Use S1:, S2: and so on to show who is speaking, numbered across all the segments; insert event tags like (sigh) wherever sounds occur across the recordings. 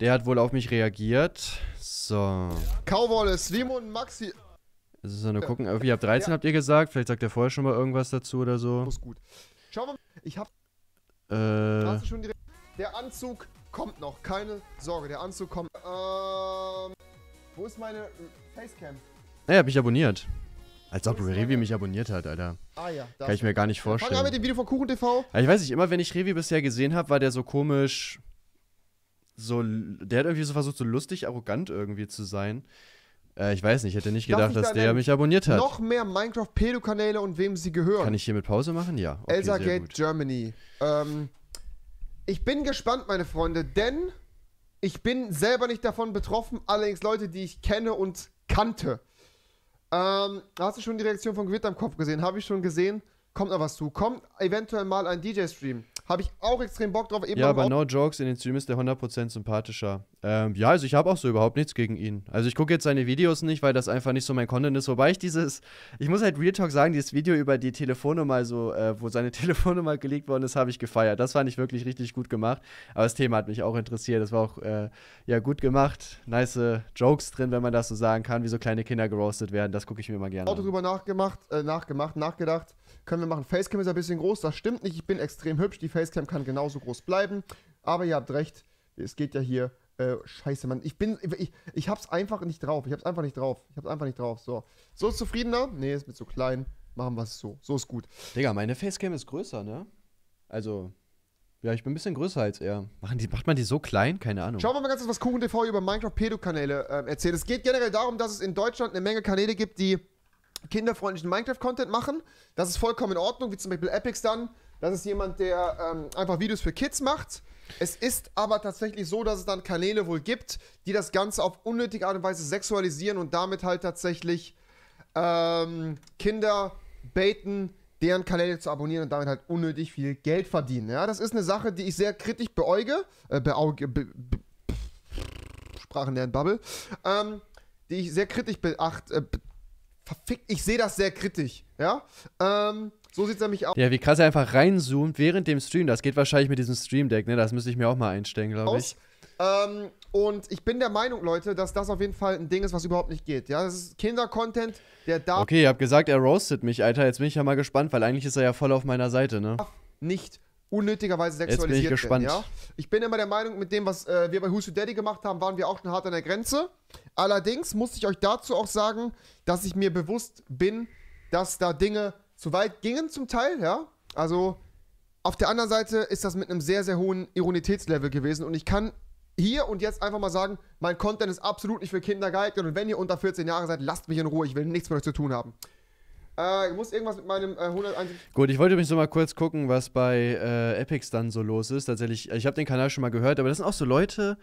S1: Der hat wohl auf mich reagiert. So.
S2: Kauwolle, Slim und Maxi.
S1: Das ist ja nur gucken. Irgendwie ab 13 ja. habt ihr gesagt. Vielleicht sagt er vorher schon mal irgendwas dazu oder so. Muss gut.
S2: Schau mal, ich hab.
S1: Äh.
S2: Der Anzug kommt noch. Keine Sorge, der Anzug kommt. Ähm. Wo ist meine Facecam?
S1: Er hat mich abonniert. Als ob Revi mich abonniert hat, Alter. Ah ja. Kann ich mir gar nicht vorstellen. Fangen wir mit dem Video von KuchenTV. ich weiß nicht, immer wenn ich Revi bisher gesehen habe, war der so komisch so, der hat irgendwie so versucht, so lustig, arrogant irgendwie zu sein. Äh, ich weiß nicht, ich hätte nicht gedacht, dass der mich abonniert hat. Noch
S2: mehr Minecraft-Pedo-Kanäle und wem sie gehören. Kann ich
S1: hier mit Pause machen? Ja. Okay, Elsa Gate
S2: gut. Germany. Ähm, ich bin gespannt, meine Freunde, denn ich bin selber nicht davon betroffen, allerdings Leute, die ich kenne und kannte. Ähm, hast du schon die Reaktion von Gewitter im Kopf gesehen? Habe ich schon gesehen. Kommt noch was zu. Kommt eventuell mal ein DJ-Stream. Habe ich auch extrem Bock drauf. Eben ja, aber
S1: No Jokes in den Stream ist der 100% sympathischer. Ähm, ja, also ich habe auch so überhaupt nichts gegen ihn. Also ich gucke jetzt seine Videos nicht, weil das einfach nicht so mein Content ist. Wobei ich dieses, ich muss halt Real Talk sagen, dieses Video über die Telefonnummer, so, äh, wo seine (laughs) Telefonnummer gelegt worden ist, habe ich gefeiert. Das fand ich wirklich richtig gut gemacht. Aber das Thema hat mich auch interessiert. Das war auch, äh, ja, gut gemacht. Nice äh, Jokes drin, wenn man das so sagen kann, wie so kleine Kinder geroastet werden. Das gucke ich mir mal gerne auch an.
S2: Auch darüber nachgemacht, äh, nachgemacht, nachgedacht können wir machen. Facecam ist ein bisschen groß, das stimmt nicht. Ich bin extrem hübsch, die Facecam kann genauso groß bleiben. Aber ihr habt recht, es geht ja hier. Äh, scheiße, Mann. Ich bin. Ich, ich hab's einfach nicht drauf. Ich hab's einfach nicht drauf. Ich hab's einfach nicht drauf. So.
S1: So ist zufriedener? Nee, ist mir zu klein. Machen wir es so. So ist gut. Digga, meine Facecam ist größer, ne? Also. Ja, ich bin ein bisschen größer als er. Machen die, macht man die so klein? Keine Ahnung.
S2: Schauen wir mal ganz kurz, was KuchenTV über Minecraft-Pedo-Kanäle äh, erzählt. Es geht generell darum, dass es in Deutschland eine Menge Kanäle gibt, die kinderfreundlichen Minecraft-Content machen. Das ist vollkommen in Ordnung, wie zum Beispiel Epics dann. Das ist jemand, der ähm, einfach Videos für Kids macht. Es ist aber tatsächlich so, dass es dann Kanäle wohl gibt, die das Ganze auf unnötige Art und Weise sexualisieren und damit halt tatsächlich ähm, Kinder baiten, deren Kanäle zu abonnieren und damit halt unnötig viel Geld verdienen. Ja, das ist eine Sache, die ich sehr kritisch beäuge. Äh, beauge, be, be, Sprachen lernen Bubble. Ähm, die ich sehr kritisch beacht, äh, be, verfickt, ich sehe das sehr kritisch, ja. Ähm, so sieht's nämlich aus. Ja,
S1: wie krass er einfach reinzoomt während dem Stream. Das geht wahrscheinlich mit diesem Stream Deck, ne? Das müsste ich mir auch mal einstellen, glaube ich.
S2: Ähm, und ich bin der Meinung, Leute, dass das auf jeden Fall ein Ding ist, was überhaupt nicht geht. Ja, das ist Kinder-Content, der darf. Okay, ihr
S1: habt gesagt, er roastet mich, Alter. Jetzt bin ich ja mal gespannt, weil eigentlich ist er ja voll auf meiner Seite, ne?
S2: Nicht unnötigerweise sexualisiert Jetzt bin ich gespannt. Werden, ja? Ich bin immer der Meinung, mit dem, was äh, wir bei Who's Your Daddy gemacht haben, waren wir auch schon hart an der Grenze. Allerdings muss ich euch dazu auch sagen, dass ich mir bewusst bin, dass da Dinge zu weit gingen zum Teil, ja. Also auf der anderen Seite ist das mit einem sehr, sehr hohen Ironitätslevel gewesen und ich kann hier und jetzt einfach mal sagen, mein Content ist absolut nicht für Kinder geeignet und wenn ihr unter 14 Jahre seid, lasst mich in Ruhe, ich will nichts mit euch zu tun haben. Äh, muss irgendwas mit meinem äh, 171.
S1: Gut, ich wollte mich so mal kurz gucken, was bei äh, Epics dann so los ist. Tatsächlich, äh, ich habe den Kanal schon mal gehört, aber das sind auch so Leute.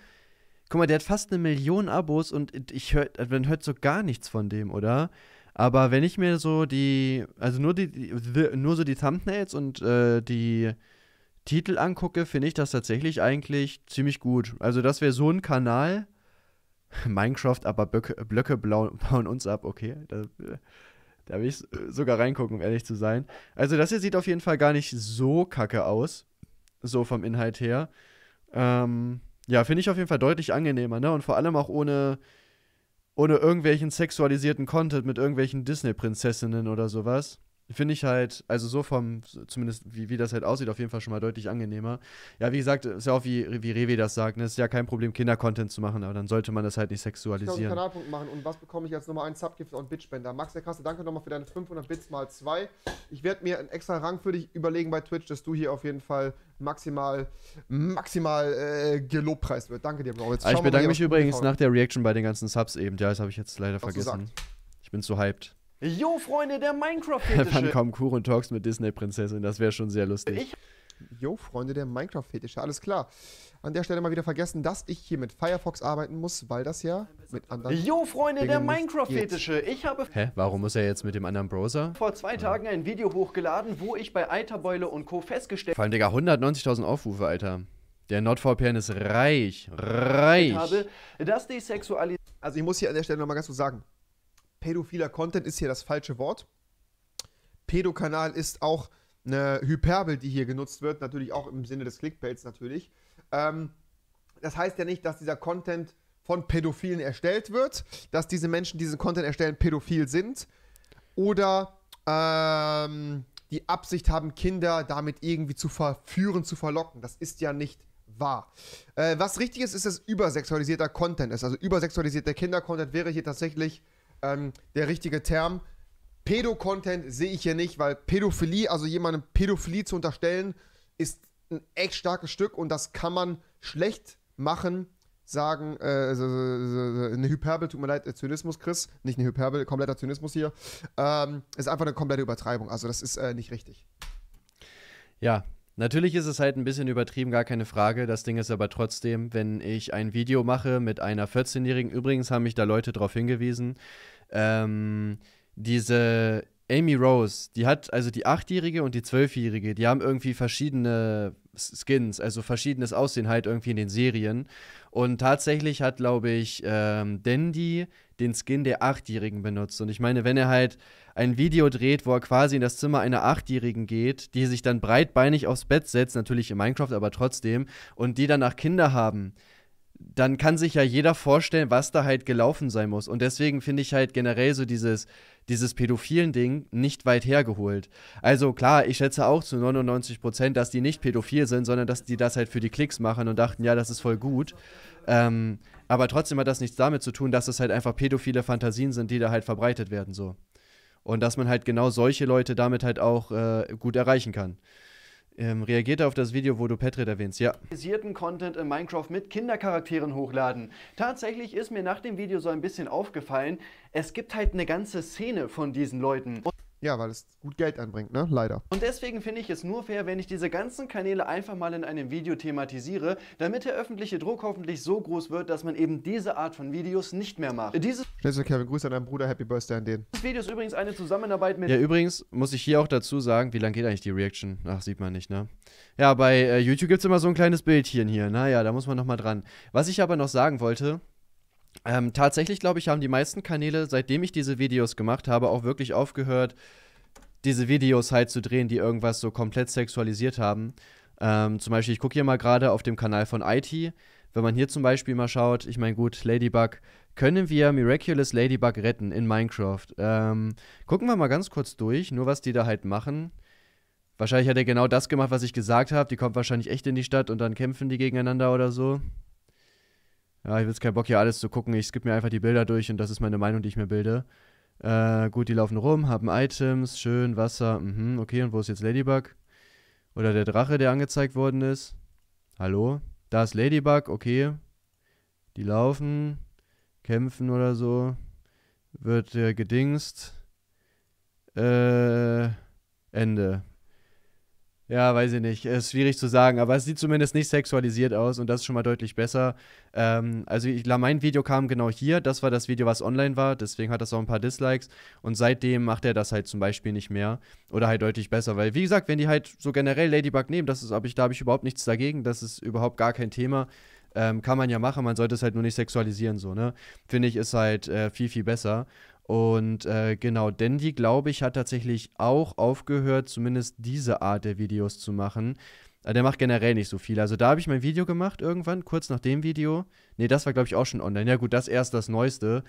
S1: Guck mal, der hat fast eine Million Abos und ich hör, man hört so gar nichts von dem, oder? Aber wenn ich mir so die, also nur die, die nur so die Thumbnails und äh, die Titel angucke, finde ich das tatsächlich eigentlich ziemlich gut. Also das wäre so ein Kanal. (laughs) Minecraft, aber Blöcke, Blöcke blauen, bauen uns ab, okay. Das, äh, da will ich äh, sogar reingucken, um ehrlich zu sein. Also das hier sieht auf jeden Fall gar nicht so kacke aus. So vom Inhalt her. Ähm, ja, finde ich auf jeden Fall deutlich angenehmer, ne? Und vor allem auch ohne, ohne irgendwelchen sexualisierten Content mit irgendwelchen Disney-Prinzessinnen oder sowas finde ich halt, also so vom, zumindest wie, wie das halt aussieht, auf jeden Fall schon mal deutlich angenehmer. Ja, wie gesagt, ist ja auch wie, wie Rewe das sagt, ne? ist ja kein Problem, Kinder-Content zu machen, aber dann sollte man das halt nicht sexualisieren. Ich
S2: Kanalpunkt machen und was bekomme ich als Nummer 1 Subgift und Bitspender? Max der Krasse, danke nochmal für deine 500 Bits mal 2. Ich werde mir einen extra Rang für dich überlegen bei Twitch, dass du hier auf jeden Fall maximal, maximal äh, gelobpreist wird. Danke dir, Bro. Jetzt ah, ich bedanke mich übrigens nach der
S1: Reaction bei den ganzen Subs eben. Ja, das habe ich jetzt leider was vergessen. Ich bin zu hyped. Jo, Freunde, der (laughs) Minecraft-Fetische. Wann kommen Kuchen Talks mit Disney-Prinzessin? Das wäre schon sehr lustig. Ich
S2: Jo, Freunde der Minecraft-Fetische, alles klar. An der Stelle mal wieder vergessen, dass ich hier mit Firefox arbeiten muss, weil das ja mit anderen. Jo, Freunde Dingen der Minecraft-Fetische,
S1: ich habe. Hä, warum muss er jetzt mit dem anderen Browser? Vor zwei Tagen ein Video hochgeladen, wo ich bei Eiterbeule und Co. festgestellt. Vor allem, Digga, 190.000 Aufrufe, Alter. Der NordVPN ist reich, reich. habe, dass
S2: die Sexualität. Also, ich muss hier an der Stelle nochmal ganz kurz sagen, pädophiler Content ist hier das falsche Wort. Pädokanal ist auch eine Hyperbel, die hier genutzt wird, natürlich auch im Sinne des Clickbaits natürlich. Ähm, das heißt ja nicht, dass dieser Content von Pädophilen erstellt wird, dass diese Menschen, die diesen Content erstellen, pädophil sind oder ähm, die Absicht haben, Kinder damit irgendwie zu verführen, zu verlocken. Das ist ja nicht wahr. Äh, was richtig ist, ist, dass übersexualisierter Content ist. Also übersexualisierter Kindercontent wäre hier tatsächlich ähm, der richtige Term. Pedo-Content sehe ich hier nicht, weil Pädophilie, also jemandem Pädophilie zu unterstellen, ist ein echt starkes Stück und das kann man schlecht machen, sagen, äh, eine Hyperbel, tut mir leid, äh, Zynismus, Chris, nicht eine Hyperbel, kompletter Zynismus hier, ähm, ist einfach eine komplette Übertreibung, also das ist äh, nicht richtig.
S1: Ja, Natürlich ist es halt ein bisschen übertrieben, gar keine Frage. Das Ding ist aber trotzdem, wenn ich ein Video mache mit einer 14-Jährigen, übrigens haben mich da Leute darauf hingewiesen, ähm, diese Amy Rose, die hat also die 8-Jährige und die 12-Jährige, die haben irgendwie verschiedene Skins, also verschiedenes Aussehen halt irgendwie in den Serien. Und tatsächlich hat, glaube ich, ähm, Dandy den Skin der 8-Jährigen benutzt. Und ich meine, wenn er halt ein Video dreht, wo er quasi in das Zimmer einer Achtjährigen geht, die sich dann breitbeinig aufs Bett setzt, natürlich in Minecraft, aber trotzdem, und die danach Kinder haben dann kann sich ja jeder vorstellen, was da halt gelaufen sein muss. Und deswegen finde ich halt generell so dieses, dieses pädophilen Ding nicht weit hergeholt. Also klar, ich schätze auch zu 99 Prozent, dass die nicht pädophil sind, sondern dass die das halt für die Klicks machen und dachten, ja, das ist voll gut. Ähm, aber trotzdem hat das nichts damit zu tun, dass es halt einfach pädophile Fantasien sind, die da halt verbreitet werden so. Und dass man halt genau solche Leute damit halt auch äh, gut erreichen kann. Ähm, reagiert auf das Video, wo du Petrit erwähnst, ja. Content in Minecraft mit Kindercharakteren hochladen. Tatsächlich ist mir nach dem Video so ein bisschen aufgefallen, es gibt halt eine ganze Szene von diesen Leuten. Und ja, weil es gut Geld anbringt, ne? Leider. Und deswegen finde ich es nur fair, wenn ich diese ganzen Kanäle einfach mal in einem Video thematisiere, damit der öffentliche Druck hoffentlich so groß wird, dass man eben diese Art von Videos nicht mehr macht. Dieses
S2: Schleswig Kevin, Grüße an deinen
S1: Bruder, Happy Birthday an den. Das Video ist übrigens eine Zusammenarbeit mit... Ja, übrigens muss ich hier auch dazu sagen, wie lange geht eigentlich die Reaction? Ach, sieht man nicht, ne? Ja, bei äh, YouTube gibt es immer so ein kleines Bildchen hier. Naja, da muss man nochmal dran. Was ich aber noch sagen wollte, ähm, tatsächlich, glaube ich, haben die meisten Kanäle, seitdem ich diese Videos gemacht habe, auch wirklich aufgehört, diese Videos halt zu drehen, die irgendwas so komplett sexualisiert haben. Ähm, zum Beispiel, ich gucke hier mal gerade auf dem Kanal von IT. Wenn man hier zum Beispiel mal schaut, ich meine, gut, Ladybug, können wir Miraculous Ladybug retten in Minecraft? Ähm, gucken wir mal ganz kurz durch, nur was die da halt machen. Wahrscheinlich hat er genau das gemacht, was ich gesagt habe. Die kommt wahrscheinlich echt in die Stadt und dann kämpfen die gegeneinander oder so ja, ich will jetzt keinen Bock, hier alles zu gucken. Ich skippe mir einfach die Bilder durch und das ist meine Meinung, die ich mir bilde. Äh, gut, die laufen rum, haben Items, schön, Wasser, mhm, okay, und wo ist jetzt Ladybug? Oder der Drache, der angezeigt worden ist? Hallo? Da ist Ladybug, okay. Die laufen, kämpfen oder so. Wird äh, gedingst. Äh, Ende. Ja, weiß ich nicht. Ist schwierig zu sagen, aber es sieht zumindest nicht sexualisiert aus und das ist schon mal deutlich besser. Ähm, also, ich, mein Video kam genau hier. Das war das Video, was online war. Deswegen hat das auch ein paar Dislikes. Und seitdem macht er das halt zum Beispiel nicht mehr. Oder halt deutlich besser. Weil, wie gesagt, wenn die halt so generell Ladybug nehmen, das ist, hab ich, da habe ich überhaupt nichts dagegen. Das ist überhaupt gar kein Thema. Ähm, kann man ja machen, man sollte es halt nur nicht sexualisieren, so, ne? Finde ich, ist halt äh, viel, viel besser. Und äh, genau, Dandy, glaube ich, hat tatsächlich auch aufgehört, zumindest diese Art der Videos zu machen. Äh, der macht generell nicht so viel. Also da habe ich mein Video gemacht irgendwann, kurz nach dem Video. Nee, das war, glaube ich, auch schon online. Ja gut, das erst das Neueste.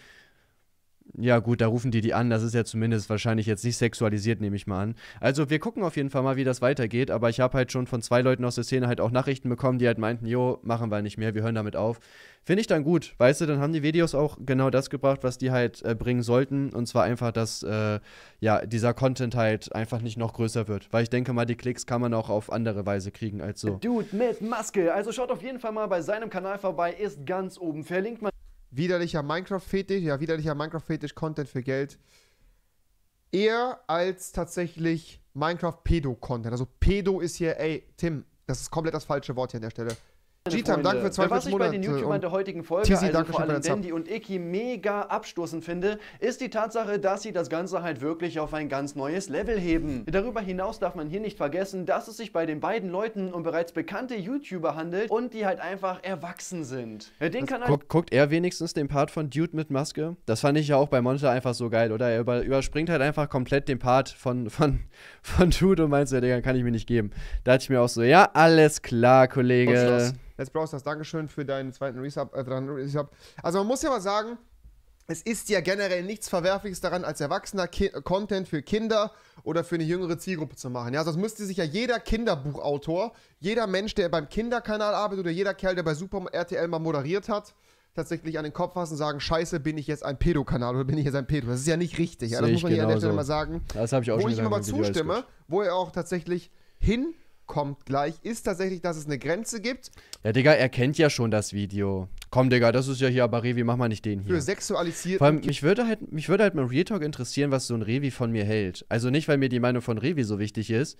S1: Ja, gut, da rufen die die an. Das ist ja zumindest wahrscheinlich jetzt nicht sexualisiert, nehme ich mal an. Also, wir gucken auf jeden Fall mal, wie das weitergeht. Aber ich habe halt schon von zwei Leuten aus der Szene halt auch Nachrichten bekommen, die halt meinten: Jo, machen wir nicht mehr, wir hören damit auf. Finde ich dann gut. Weißt du, dann haben die Videos auch genau das gebracht, was die halt äh, bringen sollten. Und zwar einfach, dass äh, ja, dieser Content halt einfach nicht noch größer wird. Weil ich denke mal, die Klicks kann man auch auf andere Weise kriegen als so. Dude mit Maske. Also, schaut auf jeden Fall mal bei seinem Kanal vorbei, ist ganz
S2: oben. Verlinkt man widerlicher Minecraft-Fetisch, ja, widerlicher Minecraft-Fetisch-Content für Geld. Eher als tatsächlich Minecraft-Pedo-Content. Also Pedo ist hier, ey, Tim, das ist komplett das falsche Wort hier an der Stelle g Gitan, danke für zwei Was ich Monate bei den YouTubern der heutigen Folge, Tizi, also vor allem Dandy
S1: und Icky, mega abstoßend finde, ist die Tatsache, dass sie das Ganze halt wirklich auf ein ganz neues Level heben. Darüber hinaus darf man hier nicht vergessen, dass es sich bei den beiden Leuten um bereits bekannte YouTuber handelt und die halt einfach erwachsen sind. Äh, den Kanal guckt, guckt er wenigstens den Part von Dude mit Maske? Das fand ich ja auch bei Monster einfach so geil, oder? Er über, überspringt halt einfach komplett den Part von, von, von Dude und meint so, ja, Digga, kann ich mir nicht geben. Da hatte ich mir auch so, ja, alles klar, Kollege.
S2: Let's Browsers, Dankeschön für deinen zweiten Resub, äh, Resub. Also man muss ja mal sagen, es ist ja generell nichts Verwerfliches daran, als Erwachsener Ki Content für Kinder oder für eine jüngere Zielgruppe zu machen. Ja, sonst müsste sich ja jeder Kinderbuchautor, jeder Mensch, der beim Kinderkanal arbeitet oder jeder Kerl, der bei Super RTL mal moderiert hat, tatsächlich an den Kopf fassen und sagen, scheiße, bin ich jetzt ein Pedokanal oder bin ich jetzt ein Pedo? Das ist ja nicht richtig. Ja, das muss man genau hier an der Stelle so. mal sagen. Das habe ich auch wo schon ich ihm aber zustimme, wo er auch tatsächlich hin kommt gleich, ist tatsächlich, dass es eine Grenze gibt.
S1: Ja, Digga, er kennt ja schon das Video. Komm, Digga, das ist ja hier aber Revi, mach mal nicht den hier. Für
S2: sexualisiert. Vor allem,
S1: mich würde halt, mich würde halt mit Real Talk interessieren, was so ein Revi von mir hält. Also nicht, weil mir die Meinung von Revi so wichtig ist,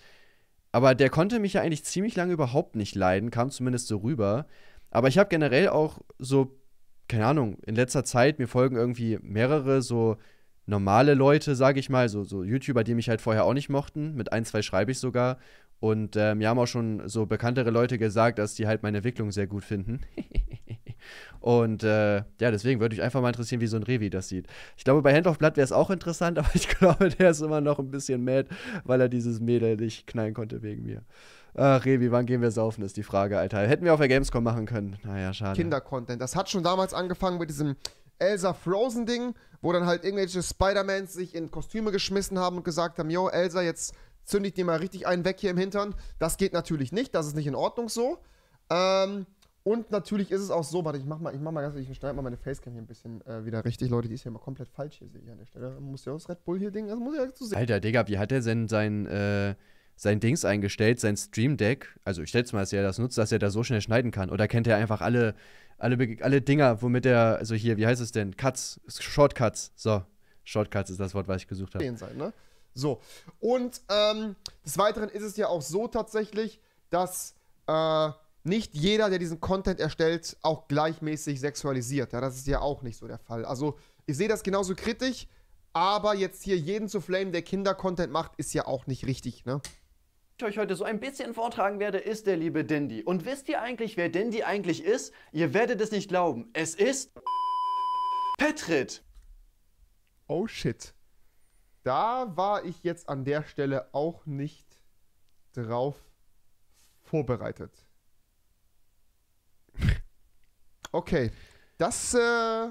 S1: aber der konnte mich ja eigentlich ziemlich lange überhaupt nicht leiden, kam zumindest so rüber. Aber ich habe generell auch so, keine Ahnung, in letzter Zeit, mir folgen irgendwie mehrere so normale Leute, sage ich mal, so, so YouTuber, die mich halt vorher auch nicht mochten. Mit ein, zwei schreibe ich sogar. Und ähm, mir haben auch schon so bekanntere Leute gesagt, dass die halt meine Entwicklung sehr gut finden. (laughs) Und äh, ja, deswegen würde mich einfach mal interessieren, wie so ein Revi das sieht. Ich glaube, bei Hand of Blood wäre es auch interessant, (laughs) aber ich glaube, der ist immer noch ein bisschen mad, weil er dieses Mädel nicht knallen konnte wegen mir. Ach, Revi, wann gehen wir saufen, ist die Frage, Alter. Hätten wir auf der Gamescom machen können. Naja, schade.
S2: Kinder-Content. Das hat schon damals angefangen mit diesem Elsa Frozen-Ding, wo dann halt irgendwelche Spider-Mans sich in Kostüme geschmissen haben und gesagt haben: Yo, Elsa, jetzt zünde ich dir mal richtig einen weg hier im Hintern. Das geht natürlich nicht, das ist nicht in Ordnung so. Ähm, und natürlich ist es auch so, warte, ich mach mal, ich mach mal ganz, ich schneide mal meine Facecam hier ein bisschen äh, wieder richtig. Leute, die ist ja immer komplett falsch hier, sehe ich an der Stelle. Muss ja auch das Red Bull hier Ding, das muss ja zu sehen. Alter,
S1: Digga, wie hat er denn sein, äh, sein Dings eingestellt, sein Stream Deck? Also, ich schätze mal, dass er das nutzt, dass er da so schnell schneiden kann. Oder kennt er einfach alle, alle, alle Dinger, womit er, also hier, wie heißt es denn? Cuts, Shortcuts, so. Shortcuts ist das Wort, was ich gesucht habe.
S2: Sein, ne? So. Und ähm, des Weiteren ist es ja auch so tatsächlich, dass äh, nicht jeder, der diesen Content erstellt, auch gleichmäßig sexualisiert. Ja, das ist ja auch nicht so der Fall. Also, ich sehe das genauso kritisch, aber jetzt hier jeden zu flamen, der Kinder-Content macht, ist ja auch nicht richtig, ne?
S1: ich euch heute so ein bisschen vortragen werde, ist der liebe Dandy. Und wisst ihr eigentlich, wer Dandy eigentlich ist? Ihr werdet es nicht glauben. Es ist Petrit. Oh shit
S2: da war ich jetzt an der Stelle auch nicht drauf vorbereitet. (laughs) Okay, das, äh,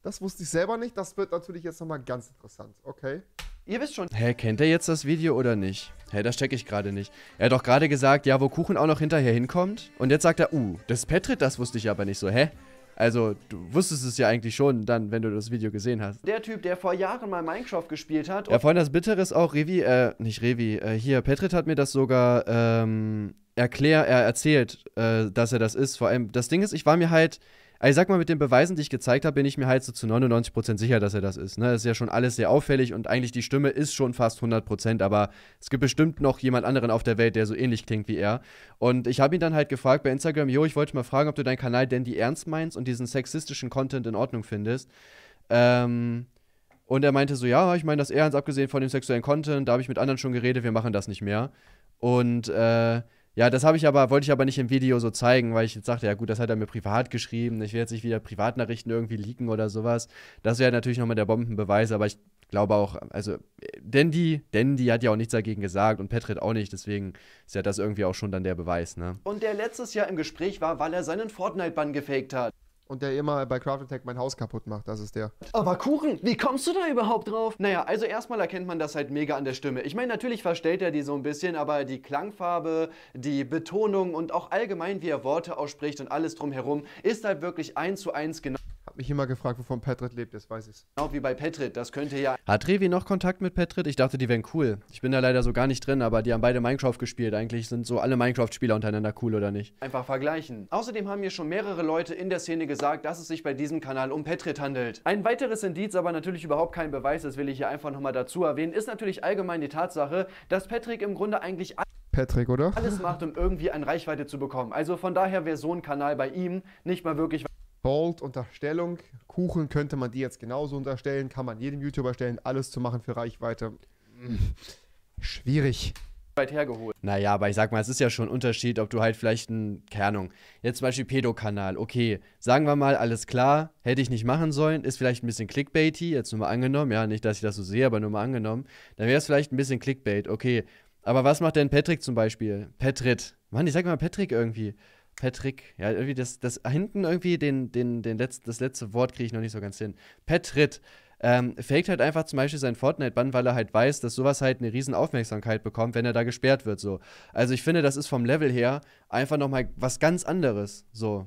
S2: das wusste ich selber nicht. Das wird natürlich jetzt nochmal ganz interessant. Okay.
S1: Ihr wisst schon. Hä, hey, kennt er jetzt das Video oder nicht? Hä, hey, das checke ich gerade nicht. Er hat doch gerade gesagt, ja, wo Kuchen auch noch hinterher hinkommt. Und jetzt sagt er, uh, das ist Petrit, das wusste ich aber nicht so. Hä? Also, du wusstest es ja eigentlich schon dann, wenn du das Video gesehen hast. Der Typ, der vor Jahren mal Minecraft gespielt hat. Ja, vorhin das Bittere ist auch, Revi, äh, nicht Revi, äh, hier, Petrit hat mir das sogar ähm, erklär, er erzählt, äh, dass er das ist. Vor allem, das Ding ist, ich war mir halt also ich sag mal, mit den Beweisen, die ich gezeigt habe, bin ich mir halt so zu 99% sicher, dass er das ist. Ne? Das ist ja schon alles sehr auffällig und eigentlich die Stimme ist schon fast 100%, aber es gibt bestimmt noch jemand anderen auf der Welt, der so ähnlich klingt wie er. Und ich habe ihn dann halt gefragt bei Instagram, jo, ich wollte mal fragen, ob du deinen Kanal Dandy ernst meinst und diesen sexistischen Content in Ordnung findest. Ähm, und er meinte so, ja, ich meine das ernst, abgesehen von dem sexuellen Content, da habe ich mit anderen schon geredet, wir machen das nicht mehr. Und äh, ja, das habe ich aber, wollte ich aber nicht im Video so zeigen, weil ich jetzt sagte, ja gut, das hat er mir privat geschrieben, ich will jetzt nicht wieder Privatnachrichten irgendwie leaken oder sowas. Das wäre natürlich nochmal der Bombenbeweis, aber ich glaube auch, also Dandy, Dandy hat ja auch nichts dagegen gesagt und Petrit auch nicht, deswegen ist ja das irgendwie auch schon dann der Beweis, ne? Und der letztes Jahr im Gespräch war, weil er seinen Fortnite-Bann gefaked hat und der immer bei Craft Attack mein Haus kaputt macht. Das ist der. Aber Kuchen, wie kommst du da überhaupt drauf? Naja, also erstmal erkennt man das halt mega an der Stimme. Ich meine, natürlich verstellt er die so ein bisschen, aber die Klangfarbe, die Betonung und auch allgemein, wie er Worte ausspricht und alles drumherum, ist halt wirklich eins zu eins genau. Hab mich immer gefragt, wovon Petrit lebt, jetzt weiß ich's. Genau wie bei Petrit, das könnte ja. Hat Revi noch Kontakt mit Petrit? Ich dachte, die wären cool. Ich bin da leider so gar nicht drin, aber die haben beide Minecraft gespielt. Eigentlich sind so alle Minecraft-Spieler untereinander cool, oder nicht? Einfach vergleichen. Außerdem haben mir schon mehrere Leute in der Szene gesagt, gesagt, dass es sich bei diesem Kanal um Petrit handelt. Ein weiteres Indiz, aber natürlich überhaupt kein Beweis, das will ich hier einfach nochmal dazu erwähnen, ist natürlich allgemein die Tatsache, dass Patrick im Grunde eigentlich
S2: Patrick, oder? alles
S1: macht, um irgendwie eine Reichweite zu bekommen. Also von daher wäre so ein Kanal bei ihm nicht mal wirklich...
S2: Bold Unterstellung. Kuchen könnte man die jetzt genauso unterstellen, kann man jedem YouTuber stellen, alles zu machen für Reichweite. Hm.
S1: Schwierig weit hergeholt. Naja, aber ich sag mal, es ist ja schon ein Unterschied, ob du halt vielleicht ein, keine Ahnung, jetzt zum Beispiel Pedokanal, okay, sagen wir mal, alles klar, hätte ich nicht machen sollen, ist vielleicht ein bisschen clickbaity, jetzt nur mal angenommen, ja, nicht, dass ich das so sehe, aber nur mal angenommen, dann wäre es vielleicht ein bisschen clickbait, okay. Aber was macht denn Patrick zum Beispiel? Patrick, Mann, ich sag mal Patrick irgendwie. Patrick, ja, irgendwie das, das hinten irgendwie den, den, den letzten, das letzte Wort kriege ich noch nicht so ganz hin. Patrick, ähm, faked halt einfach zum Beispiel seinen Fortnite-Bann, weil er halt weiß, dass sowas halt eine riesen Aufmerksamkeit bekommt, wenn er da gesperrt wird. So. Also ich finde, das ist vom Level her einfach nochmal was ganz anderes. So.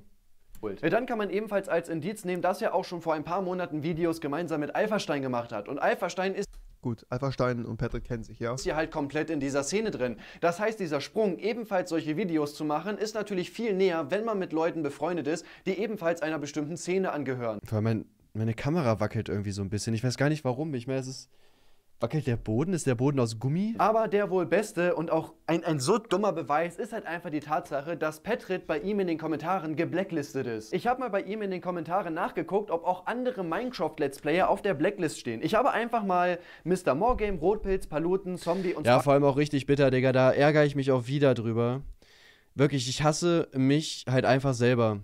S1: Ja, äh, dann kann man ebenfalls als Indiz nehmen, dass er auch schon vor ein paar Monaten Videos gemeinsam mit Alphastein gemacht hat. Und Alphastein ist
S2: Gut, Alpha Stein und Patrick kennen sich,
S1: ja. Ist hier halt komplett in dieser Szene drin. Das heißt, dieser Sprung, ebenfalls solche Videos zu machen, ist natürlich viel näher, wenn man mit Leuten befreundet ist, die ebenfalls einer bestimmten Szene angehören. Weil mein meine Kamera wackelt irgendwie so ein bisschen. Ich weiß gar nicht warum. Ich meine, es ist. Wackelt der Boden? Ist der Boden aus Gummi? Aber der wohl beste und auch ein, ein so dummer Beweis ist halt einfach die Tatsache, dass Petrit bei ihm in den Kommentaren geblacklistet ist. Ich habe mal bei ihm in den Kommentaren nachgeguckt, ob auch andere Minecraft-Let's Player auf der Blacklist stehen. Ich habe einfach mal Mr. Morgame, Rotpilz, Paluten, Zombie und... Ja, vor allem auch richtig bitter, Digga. Da ärgere ich mich auch wieder drüber. Wirklich, ich hasse mich halt einfach selber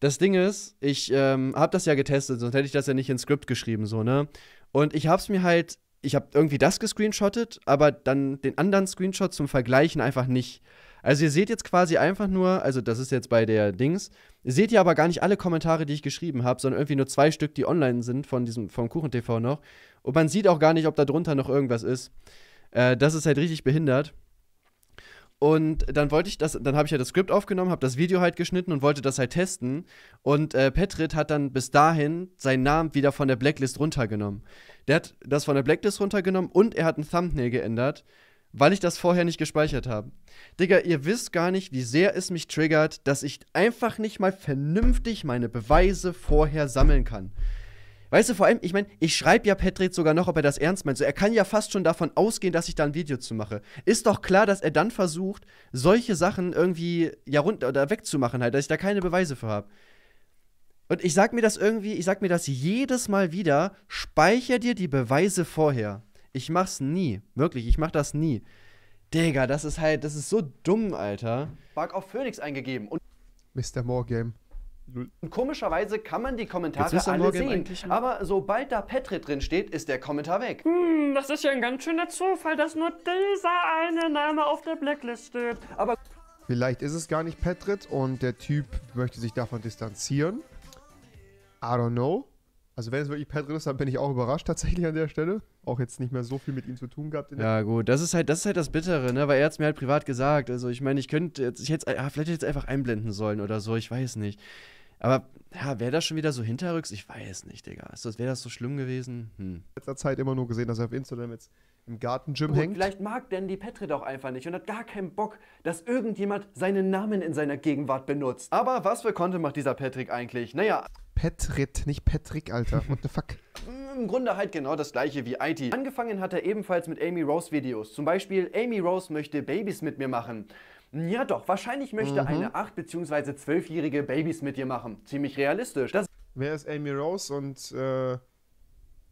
S1: das Ding ist, ich ähm, habe das ja getestet, sonst hätte ich das ja nicht ins Skript geschrieben, so, ne? Und ich habe es mir halt, ich habe irgendwie das gescreenshottet, aber dann den anderen Screenshot zum Vergleichen einfach nicht. Also ihr seht jetzt quasi einfach nur, also das ist jetzt bei der Dings, ihr seht ja aber gar nicht alle Kommentare, die ich geschrieben habe, sondern irgendwie nur zwei Stück, die online sind von diesem, vom KuchenTV noch. Und man sieht auch gar nicht, ob da drunter noch irgendwas ist. Äh, das ist halt richtig behindert. Und dann wollte ich das, dann habe ich ja das Skript aufgenommen, habe das Video halt geschnitten und wollte das halt testen. Und äh, Petrit hat dann bis dahin seinen Namen wieder von der Blacklist runtergenommen. Der hat das von der Blacklist runtergenommen und er hat ein Thumbnail geändert, weil ich das vorher nicht gespeichert habe. Digga, ihr wisst gar nicht, wie sehr es mich triggert, dass ich einfach nicht mal vernünftig meine Beweise vorher sammeln kann. Weißt du, vor allem, ich meine, ich schreibe ja Petrit sogar noch, ob er das ernst meint. So, er kann ja fast schon davon ausgehen, dass ich da ein Video zu mache. Ist doch klar, dass er dann versucht, solche Sachen irgendwie ja runter oder wegzumachen, halt, dass ich da keine Beweise für habe. Und ich sag mir das irgendwie, ich sag mir das jedes Mal wieder, speicher dir die Beweise vorher. Ich mach's nie. Wirklich, ich mach das nie. Digga, das ist halt, das ist so dumm, Alter. Bug auf Phoenix eingegeben und. Mr. More Game. Und komischerweise kann man die Kommentare alle sehen. Aber sobald da Petri drin steht, ist der Kommentar weg. Hm, das ist ja ein ganz schöner Zufall, dass nur dieser eine Name auf der Blacklist steht. Aber
S2: Vielleicht ist es gar nicht Petrit und der Typ möchte sich davon distanzieren. I don't know. Also wenn es wirklich Petrit ist, dann bin ich auch überrascht tatsächlich an der Stelle. Auch jetzt nicht mehr so viel mit ihm zu tun gehabt. ja gut,
S1: das ist halt das, ist halt das Bittere, ne? weil er hat es mir halt privat gesagt. Also ich meine, ich könnte, jetzt, ich hätte es ah, vielleicht hätte einfach einblenden sollen oder so, ich weiß nicht. Aber ja, wäre das schon wieder so hinterrücks? Ich weiß nicht, Digga. Wäre das so schlimm gewesen? Hm. In letzter Zeit immer nur gesehen, dass er auf Instagram jetzt im Gartengym gym hängt. Vielleicht mag denn die Petri doch einfach nicht und hat gar keinen Bock, dass irgendjemand seinen Namen in seiner Gegenwart benutzt. Aber was für Content macht dieser Patrick eigentlich? Naja.
S2: Petrit, nicht Patrick, Alter. What the fuck?
S1: (laughs) Im Grunde halt genau das gleiche wie IT. Angefangen hat er ebenfalls mit Amy Rose Videos. Zum Beispiel, Amy Rose möchte Babys mit mir machen. Ja doch, wahrscheinlich möchte mhm. eine 8- bzw. 12-jährige Babys mit dir machen. Ziemlich realistisch. Das
S2: Wer ist Amy Rose und äh,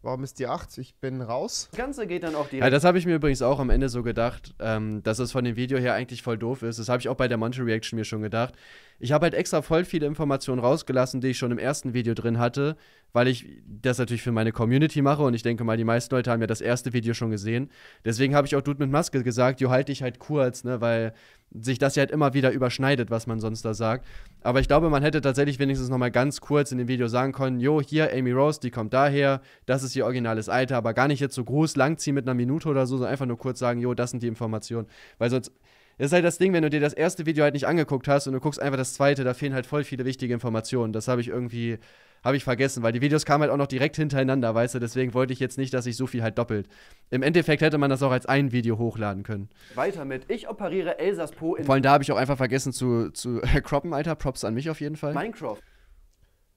S2: warum ist die 8? Ich bin raus. Das Ganze
S1: geht dann auch direkt. Ja, das habe ich mir übrigens auch am Ende so gedacht, ähm, dass es von dem Video her eigentlich voll doof ist. Das habe ich auch bei der Monte Reaction mir schon gedacht. Ich habe halt extra voll viele Informationen rausgelassen, die ich schon im ersten Video drin hatte, weil ich das natürlich für meine Community mache und ich denke mal, die meisten Leute haben ja das erste Video schon gesehen. Deswegen habe ich auch Dude mit Maske gesagt, jo, halte ich halt kurz, ne, weil sich das ja halt immer wieder überschneidet, was man sonst da sagt. Aber ich glaube, man hätte tatsächlich wenigstens noch mal ganz kurz in dem Video sagen können, jo, hier Amy Rose, die kommt daher, das ist ihr originales Alter, aber gar nicht jetzt so groß langziehen mit einer Minute oder so, sondern einfach nur kurz sagen, jo, das sind die Informationen. Weil sonst ist halt das Ding, wenn du dir das erste Video halt nicht angeguckt hast und du guckst einfach das zweite, da fehlen halt voll viele wichtige Informationen. Das habe ich irgendwie habe ich vergessen, weil die Videos kamen halt auch noch direkt hintereinander, weißt du? Deswegen wollte ich jetzt nicht, dass ich so viel halt doppelt. Im Endeffekt hätte man das auch als ein Video hochladen können. Weiter mit. Ich operiere Elsas Po in. Vor allem da habe ich auch einfach vergessen zu, zu (laughs) croppen, Alter. Props an mich auf jeden Fall. Minecraft.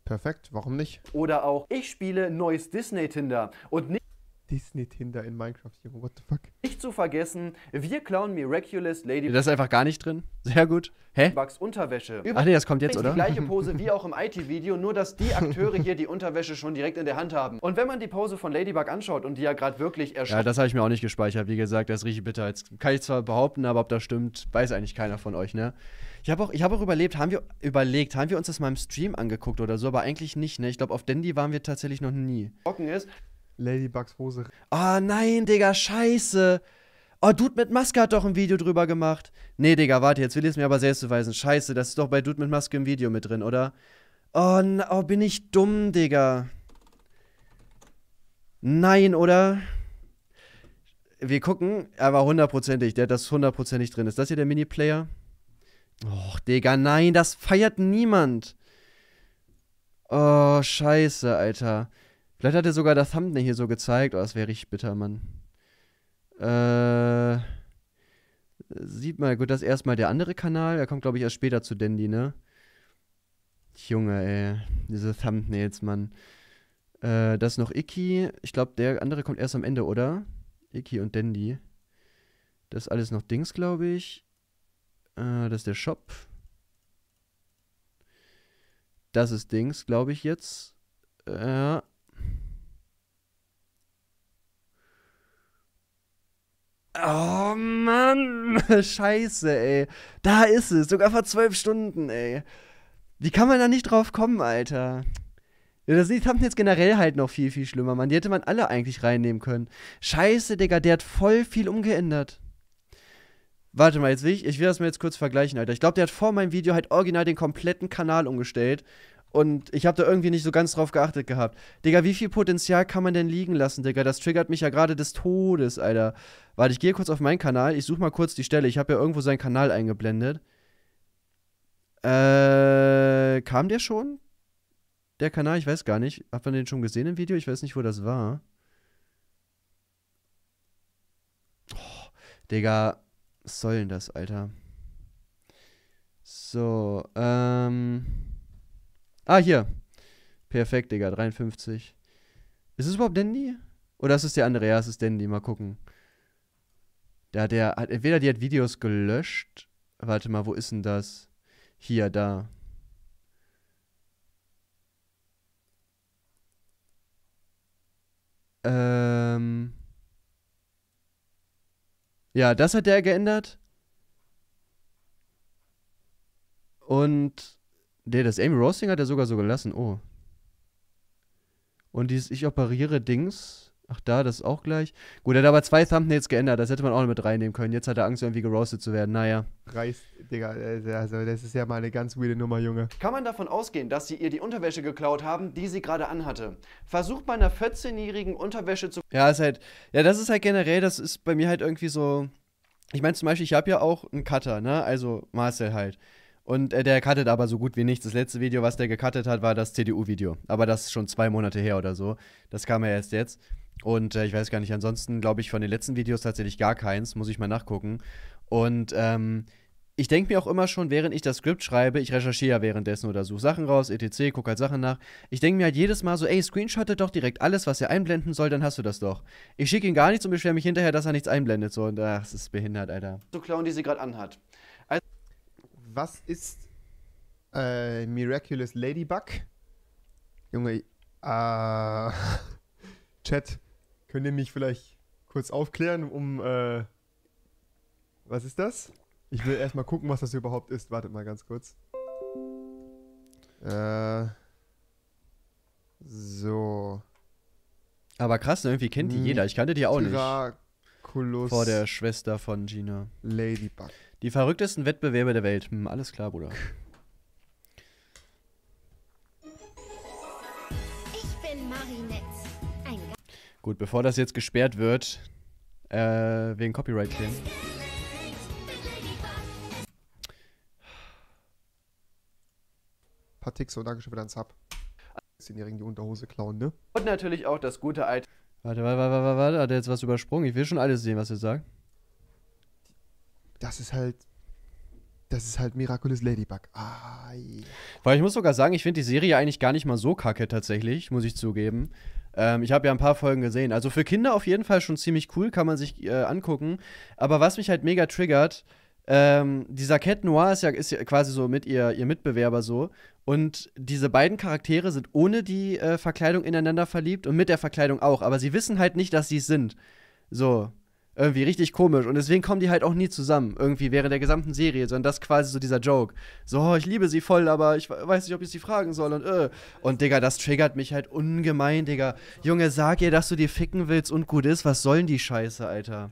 S1: Perfekt, warum nicht? Oder auch, ich spiele neues Disney-Tinder und nicht. Disney-Tinder in Minecraft, Junge. What the fuck? Nicht zu vergessen, wir klauen Miraculous Lady. Das ist einfach gar nicht drin. Sehr gut. Hä? Bugs Unterwäsche. Ach nee, das kommt jetzt, oder? Die gleiche (laughs) Pose wie auch im IT-Video, nur dass die Akteure hier die Unterwäsche schon direkt in der Hand haben. Und wenn man die Pose von Ladybug anschaut und die ja gerade wirklich erscheint. Ja, das habe ich mir auch nicht gespeichert. Wie gesagt, das rieche ich bitter. Jetzt kann ich zwar behaupten, aber ob das stimmt, weiß eigentlich keiner von euch, ne? Ich habe auch, hab auch überlebt, haben wir überlegt, haben wir uns das mal im Stream angeguckt oder so, aber eigentlich nicht, ne? Ich glaube, auf Dandy waren wir tatsächlich noch nie.
S2: Trocken ist, Ladybugs Hose.
S1: oh, nein, Digga, scheiße. Oh, Dude mit Maske hat doch ein Video drüber gemacht. Nee, Digga, warte, jetzt will ich es mir aber selbst beweisen. Scheiße, das ist doch bei Dude mit Maske im Video mit drin, oder? Oh, oh bin ich dumm, Digga. Nein, oder? Wir gucken, er war hundertprozentig, der das hundertprozentig drin. Ist das hier der Miniplayer? Och, Digga, nein, das feiert niemand. Oh, scheiße, Alter. Vielleicht hat er sogar das Thumbnail hier so gezeigt. Oh, das wäre richtig bitter, Mann. Äh, sieht mal, gut, das ist erstmal der andere Kanal. Er kommt, glaube ich, erst später zu Dandy, ne? Junge, ey. Diese Thumbnails, Mann. Äh, das ist noch Icky. Ich glaube, der andere kommt erst am Ende, oder? Icky und Dandy. Das ist alles noch Dings, glaube ich. Äh, das ist der Shop. Das ist Dings, glaube ich, jetzt. Ja. Äh, Oh Mann, (laughs) scheiße, ey. Da ist es, sogar vor zwölf Stunden, ey. Wie kann man da nicht drauf kommen, Alter? Ja, das sind jetzt generell halt noch viel, viel schlimmer, Mann. Die hätte man alle eigentlich reinnehmen können. Scheiße, Digga, der hat voll viel umgeändert. Warte mal, jetzt will ich, ich will das mal jetzt kurz vergleichen, Alter. Ich glaube, der hat vor meinem Video halt original den kompletten Kanal umgestellt und ich habe da irgendwie nicht so ganz drauf geachtet gehabt. Digga, wie viel Potenzial kann man denn liegen lassen, Digga? Das triggert mich ja gerade des Todes, Alter. Warte, ich gehe kurz auf meinen Kanal. Ich suche mal kurz die Stelle. Ich habe ja irgendwo seinen Kanal eingeblendet. Äh, kam der schon? Der Kanal, ich weiß gar nicht. Hat man den schon gesehen im Video? Ich weiß nicht, wo das war. Oh, Digga, was soll denn das, Alter? So, ähm. Ah, hier. Perfekt, Digga, 53. Ist es überhaupt Dandy? Oder ist es der andere? Ja, es ist Dandy, mal gucken. Da, der hat, entweder die hat Videos gelöscht. Warte mal, wo ist denn das? Hier, da. Ähm. Ja, das hat der geändert. Und Nee, das Amy Roasting hat er sogar so gelassen. Oh. Und dieses Ich operiere Dings. Ach, da, das ist auch gleich. Gut, er hat aber zwei Thumbnails geändert. Das hätte man auch noch mit reinnehmen können. Jetzt hat er Angst, irgendwie geroastet zu werden. Naja. Reiß, Digga. Äh, also, das ist ja mal eine ganz weirde Nummer, Junge. Kann man davon ausgehen, dass sie ihr die Unterwäsche geklaut haben, die sie gerade anhatte? Versucht bei einer 14-jährigen Unterwäsche zu. Ja, ist halt. Ja, das ist halt generell. Das ist bei mir halt irgendwie so. Ich meine, zum Beispiel, ich habe ja auch einen Cutter, ne? Also Marcel halt. Und äh, der cuttet aber so gut wie nichts. Das letzte Video, was der gecuttet hat, war das CDU-Video. Aber das ist schon zwei Monate her oder so. Das kam ja erst jetzt. Und äh, ich weiß gar nicht, ansonsten glaube ich von den letzten Videos tatsächlich gar keins. Muss ich mal nachgucken. Und ähm, ich denke mir auch immer schon, während ich das Skript schreibe, ich recherchiere ja währenddessen oder suche Sachen raus, etc., gucke halt Sachen nach. Ich denke mir halt jedes Mal so, ey, screenshottet doch direkt alles, was er einblenden soll, dann hast du das doch. Ich schicke ihm gar nichts und beschwere mich hinterher, dass er nichts einblendet. So, und ach, es ist behindert, Alter. So Clown, die sie gerade anhat
S2: was ist äh, Miraculous Ladybug? Junge, äh, (laughs) Chat, könnt ihr mich vielleicht kurz aufklären, um, äh, was ist das? Ich will erstmal gucken, was das überhaupt ist. Wartet mal ganz kurz.
S1: Äh, so. Aber krass, ne? irgendwie kennt die hm, jeder. Ich kannte die auch nicht. Vor der Schwester von Gina. Ladybug. Die verrücktesten Wettbewerbe der Welt. Hm, alles klar, Bruder. Ich bin Marinette. Gut, bevor das jetzt gesperrt wird, äh, wegen Copyright claim.
S2: Patixo, danke schön für deinen Sub.
S1: jährigen die Unterhose klauen, ne? Und natürlich auch das gute alte. Warte, warte, warte, warte, warte, hat er jetzt was übersprungen? Ich will schon alles sehen, was er sagt das ist halt das ist halt Miraculous Ladybug. Ah, yeah. Weil ich muss sogar sagen, ich finde die Serie eigentlich gar nicht mal so kacke tatsächlich, muss ich zugeben. Ähm, ich habe ja ein paar Folgen gesehen. Also für Kinder auf jeden Fall schon ziemlich cool, kann man sich äh, angucken. Aber was mich halt mega triggert, ähm, dieser Cat Noir ist ja, ist ja quasi so mit ihr, ihr Mitbewerber so. Und diese beiden Charaktere sind ohne die äh, Verkleidung ineinander verliebt und mit der Verkleidung auch. Aber sie wissen halt nicht, dass sie es sind. So. Irgendwie richtig komisch. Und deswegen kommen die halt auch nie zusammen, irgendwie während der gesamten Serie, sondern das ist quasi so dieser Joke. So, oh, ich liebe sie voll, aber ich weiß nicht, ob ich sie fragen soll und äh. Und Digga, das triggert mich halt ungemein, Digga. Junge, sag ihr, dass du dir ficken willst und gut ist. Was sollen die Scheiße, Alter?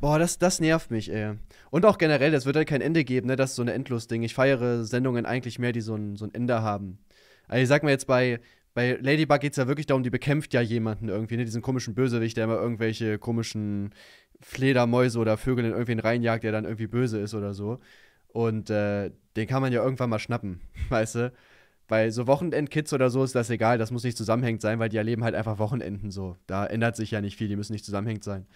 S1: Boah, das, das nervt mich, ey. Und auch generell, das wird halt kein Ende geben, ne? Das ist so ein Endlos-Ding. Ich feiere Sendungen eigentlich mehr, die so ein, so ein Ende haben. Also ich sag mal jetzt bei, bei Ladybug geht es ja wirklich darum, die bekämpft ja jemanden irgendwie, ne? diesen komischen Bösewicht, der immer irgendwelche komischen Fledermäuse oder Vögel in irgendwen reinjagt, der dann irgendwie böse ist oder so. Und äh, den kann man ja irgendwann mal schnappen, (laughs) weißt du? Weil so Wochenendkids oder so ist das egal, das muss nicht zusammenhängend sein, weil die erleben halt einfach Wochenenden so. Da ändert sich ja nicht viel, die müssen nicht zusammenhängend sein.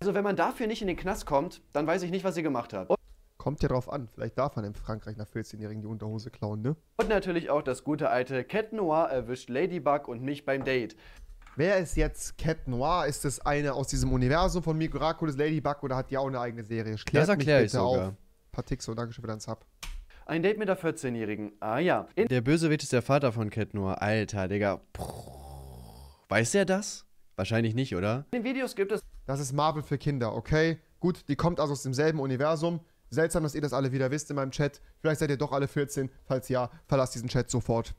S1: Also, wenn man dafür nicht in den Knast kommt, dann weiß ich nicht, was ihr gemacht habt. Und
S2: Kommt ja drauf an, vielleicht darf man in Frankreich nach 14-Jährigen die Unterhose klauen, ne?
S1: Und natürlich auch das gute alte Cat Noir erwischt Ladybug und mich beim Date.
S2: Wer ist jetzt Cat Noir? Ist das eine aus diesem Universum von Miraculous Ladybug oder hat die auch eine eigene Serie? Klärt das erkläre ich sogar. Auf. und dankeschön für deinen Sub.
S1: Ein Date mit der 14-Jährigen. Ah ja. In der Bösewicht ist der Vater von Cat Noir. Alter, Digga. Weiß der das? Wahrscheinlich nicht, oder?
S2: In den Videos gibt es... Das ist Marvel für Kinder, okay? Gut, die kommt also aus demselben Universum. Seltsam, dass ihr das alle wieder wisst in meinem Chat. Vielleicht seid ihr doch alle 14. Falls ja, verlasst diesen Chat sofort.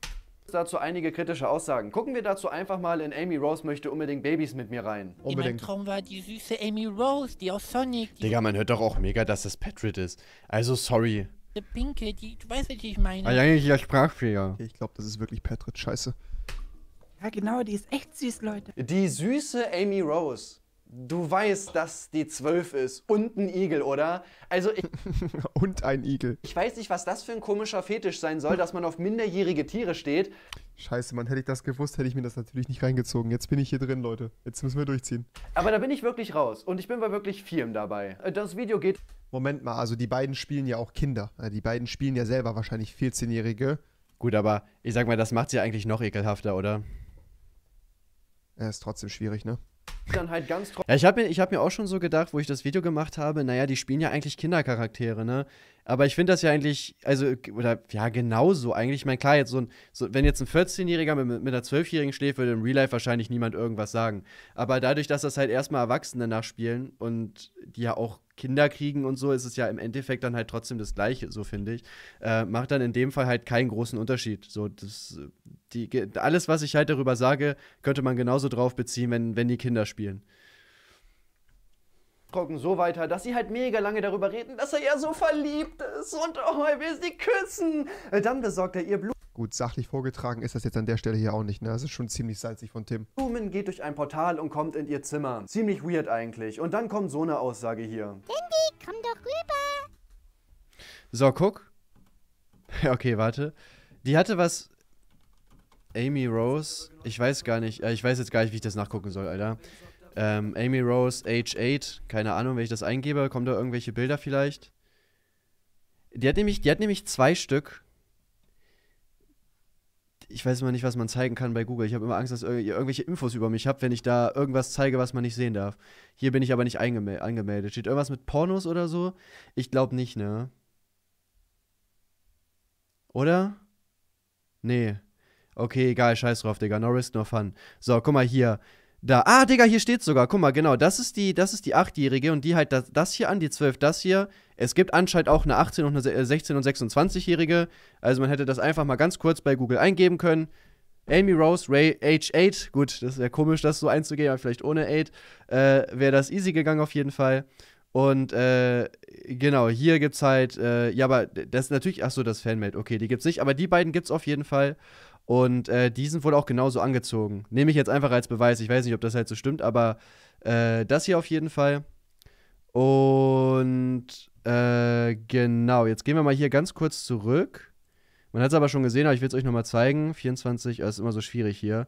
S1: Dazu einige kritische Aussagen. Gucken wir dazu einfach mal in Amy Rose möchte unbedingt Babys mit mir rein. Unbedingt. In Traum war die süße Amy Rose, die aus Sonic. Die Digga, man hört doch auch mega, dass das Patrick ist. Also sorry. Die Pinke, die, du weißt, was ich meine. Also eigentlich ja Sprachfehler. ich glaube, das ist wirklich Patrick. Scheiße. Ja, genau, die ist echt süß, Leute. Die süße Amy Rose. Du weißt, dass die 12 ist und ein Igel, oder? Also ich,
S2: (laughs) und ein Igel.
S1: Ich weiß nicht, was das für ein komischer Fetisch sein soll, dass man auf minderjährige Tiere steht.
S2: Scheiße, man hätte ich das gewusst, hätte ich mir das natürlich nicht reingezogen. Jetzt bin ich hier drin, Leute. Jetzt müssen wir durchziehen.
S1: Aber da bin ich wirklich raus und ich bin bei wirklich vielem dabei. Äh, das Video geht. Moment mal, also die beiden
S2: spielen ja auch Kinder. Die beiden spielen ja selber wahrscheinlich 14-Jährige. Gut, aber ich sag mal, das macht
S1: sie ja eigentlich noch ekelhafter, oder? Er ist trotzdem schwierig, ne? dann halt ganz trocken. Ja, ich habe mir, ich hab mir auch schon so gedacht, wo ich das Video gemacht habe, naja, die spielen ja eigentlich Kindercharaktere, ne? Aber ich finde das ja eigentlich, also, oder ja, genauso eigentlich. Ich meine, klar, jetzt so ein, so, wenn jetzt ein 14-Jähriger mit, mit einer 12-Jährigen schläft, würde im Real Life wahrscheinlich niemand irgendwas sagen. Aber dadurch, dass das halt erstmal Erwachsene nachspielen und die ja auch Kinder kriegen und so, ist es ja im Endeffekt dann halt trotzdem das Gleiche, so finde ich. Äh, macht dann in dem Fall halt keinen großen Unterschied. So, das, die, alles, was ich halt darüber sage, könnte man genauso drauf beziehen, wenn, wenn die Kinder spielen. Trocken so weiter, dass sie halt mega lange darüber reden, dass er ja so verliebt ist und oh, er will sie küssen.
S2: Äh, dann besorgt er ihr Blut. Gut, sachlich vorgetragen ist das jetzt an der Stelle hier auch nicht, ne? Das ist schon ziemlich salzig von Tim.
S1: Blumen geht durch ein Portal und kommt in ihr Zimmer. Ziemlich weird eigentlich. Und dann kommt so eine Aussage hier. Candy, komm doch rüber. So, guck. (laughs) okay, warte. Die hatte was. Amy Rose. Ich weiß gar nicht. Äh, ich weiß jetzt gar nicht, wie ich das nachgucken soll, Alter. Ähm, Amy Rose, Age 8, keine Ahnung, wenn ich das eingebe, kommen da irgendwelche Bilder vielleicht. Die hat nämlich, die hat nämlich zwei Stück. Ich weiß immer nicht, was man zeigen kann bei Google. Ich habe immer Angst, dass ihr irgendwelche Infos über mich habt, wenn ich da irgendwas zeige, was man nicht sehen darf. Hier bin ich aber nicht angemeldet. Steht irgendwas mit Pornos oder so? Ich glaube nicht, ne? Oder? Nee. Okay, egal, scheiß drauf, Digga. No risk, no fun. So, guck mal hier da. Ah, Digga, hier steht sogar. Guck mal, genau, das ist die, das ist die Achtjährige und die halt das, das hier an, die 12, das hier. Es gibt anscheinend auch eine 18 und eine 16 äh, und 26-Jährige. Also man hätte das einfach mal ganz kurz bei Google eingeben können. Amy Rose, Ray, Age 8. Gut, das ist ja komisch, das so einzugeben, aber vielleicht ohne 8. Äh, Wäre das easy gegangen auf jeden Fall. Und äh, genau, hier gibt's halt, äh, ja, aber das ist natürlich, ach so, das Fanmate, okay, die gibt's nicht, aber die beiden gibt's auf jeden Fall. Und äh, die sind wohl auch genauso angezogen. Nehme ich jetzt einfach als Beweis. Ich weiß nicht, ob das halt so stimmt, aber äh, das hier auf jeden Fall. Und äh, genau, jetzt gehen wir mal hier ganz kurz zurück. Man hat es aber schon gesehen, aber ich will es euch nochmal zeigen. 24, das ist immer so schwierig hier.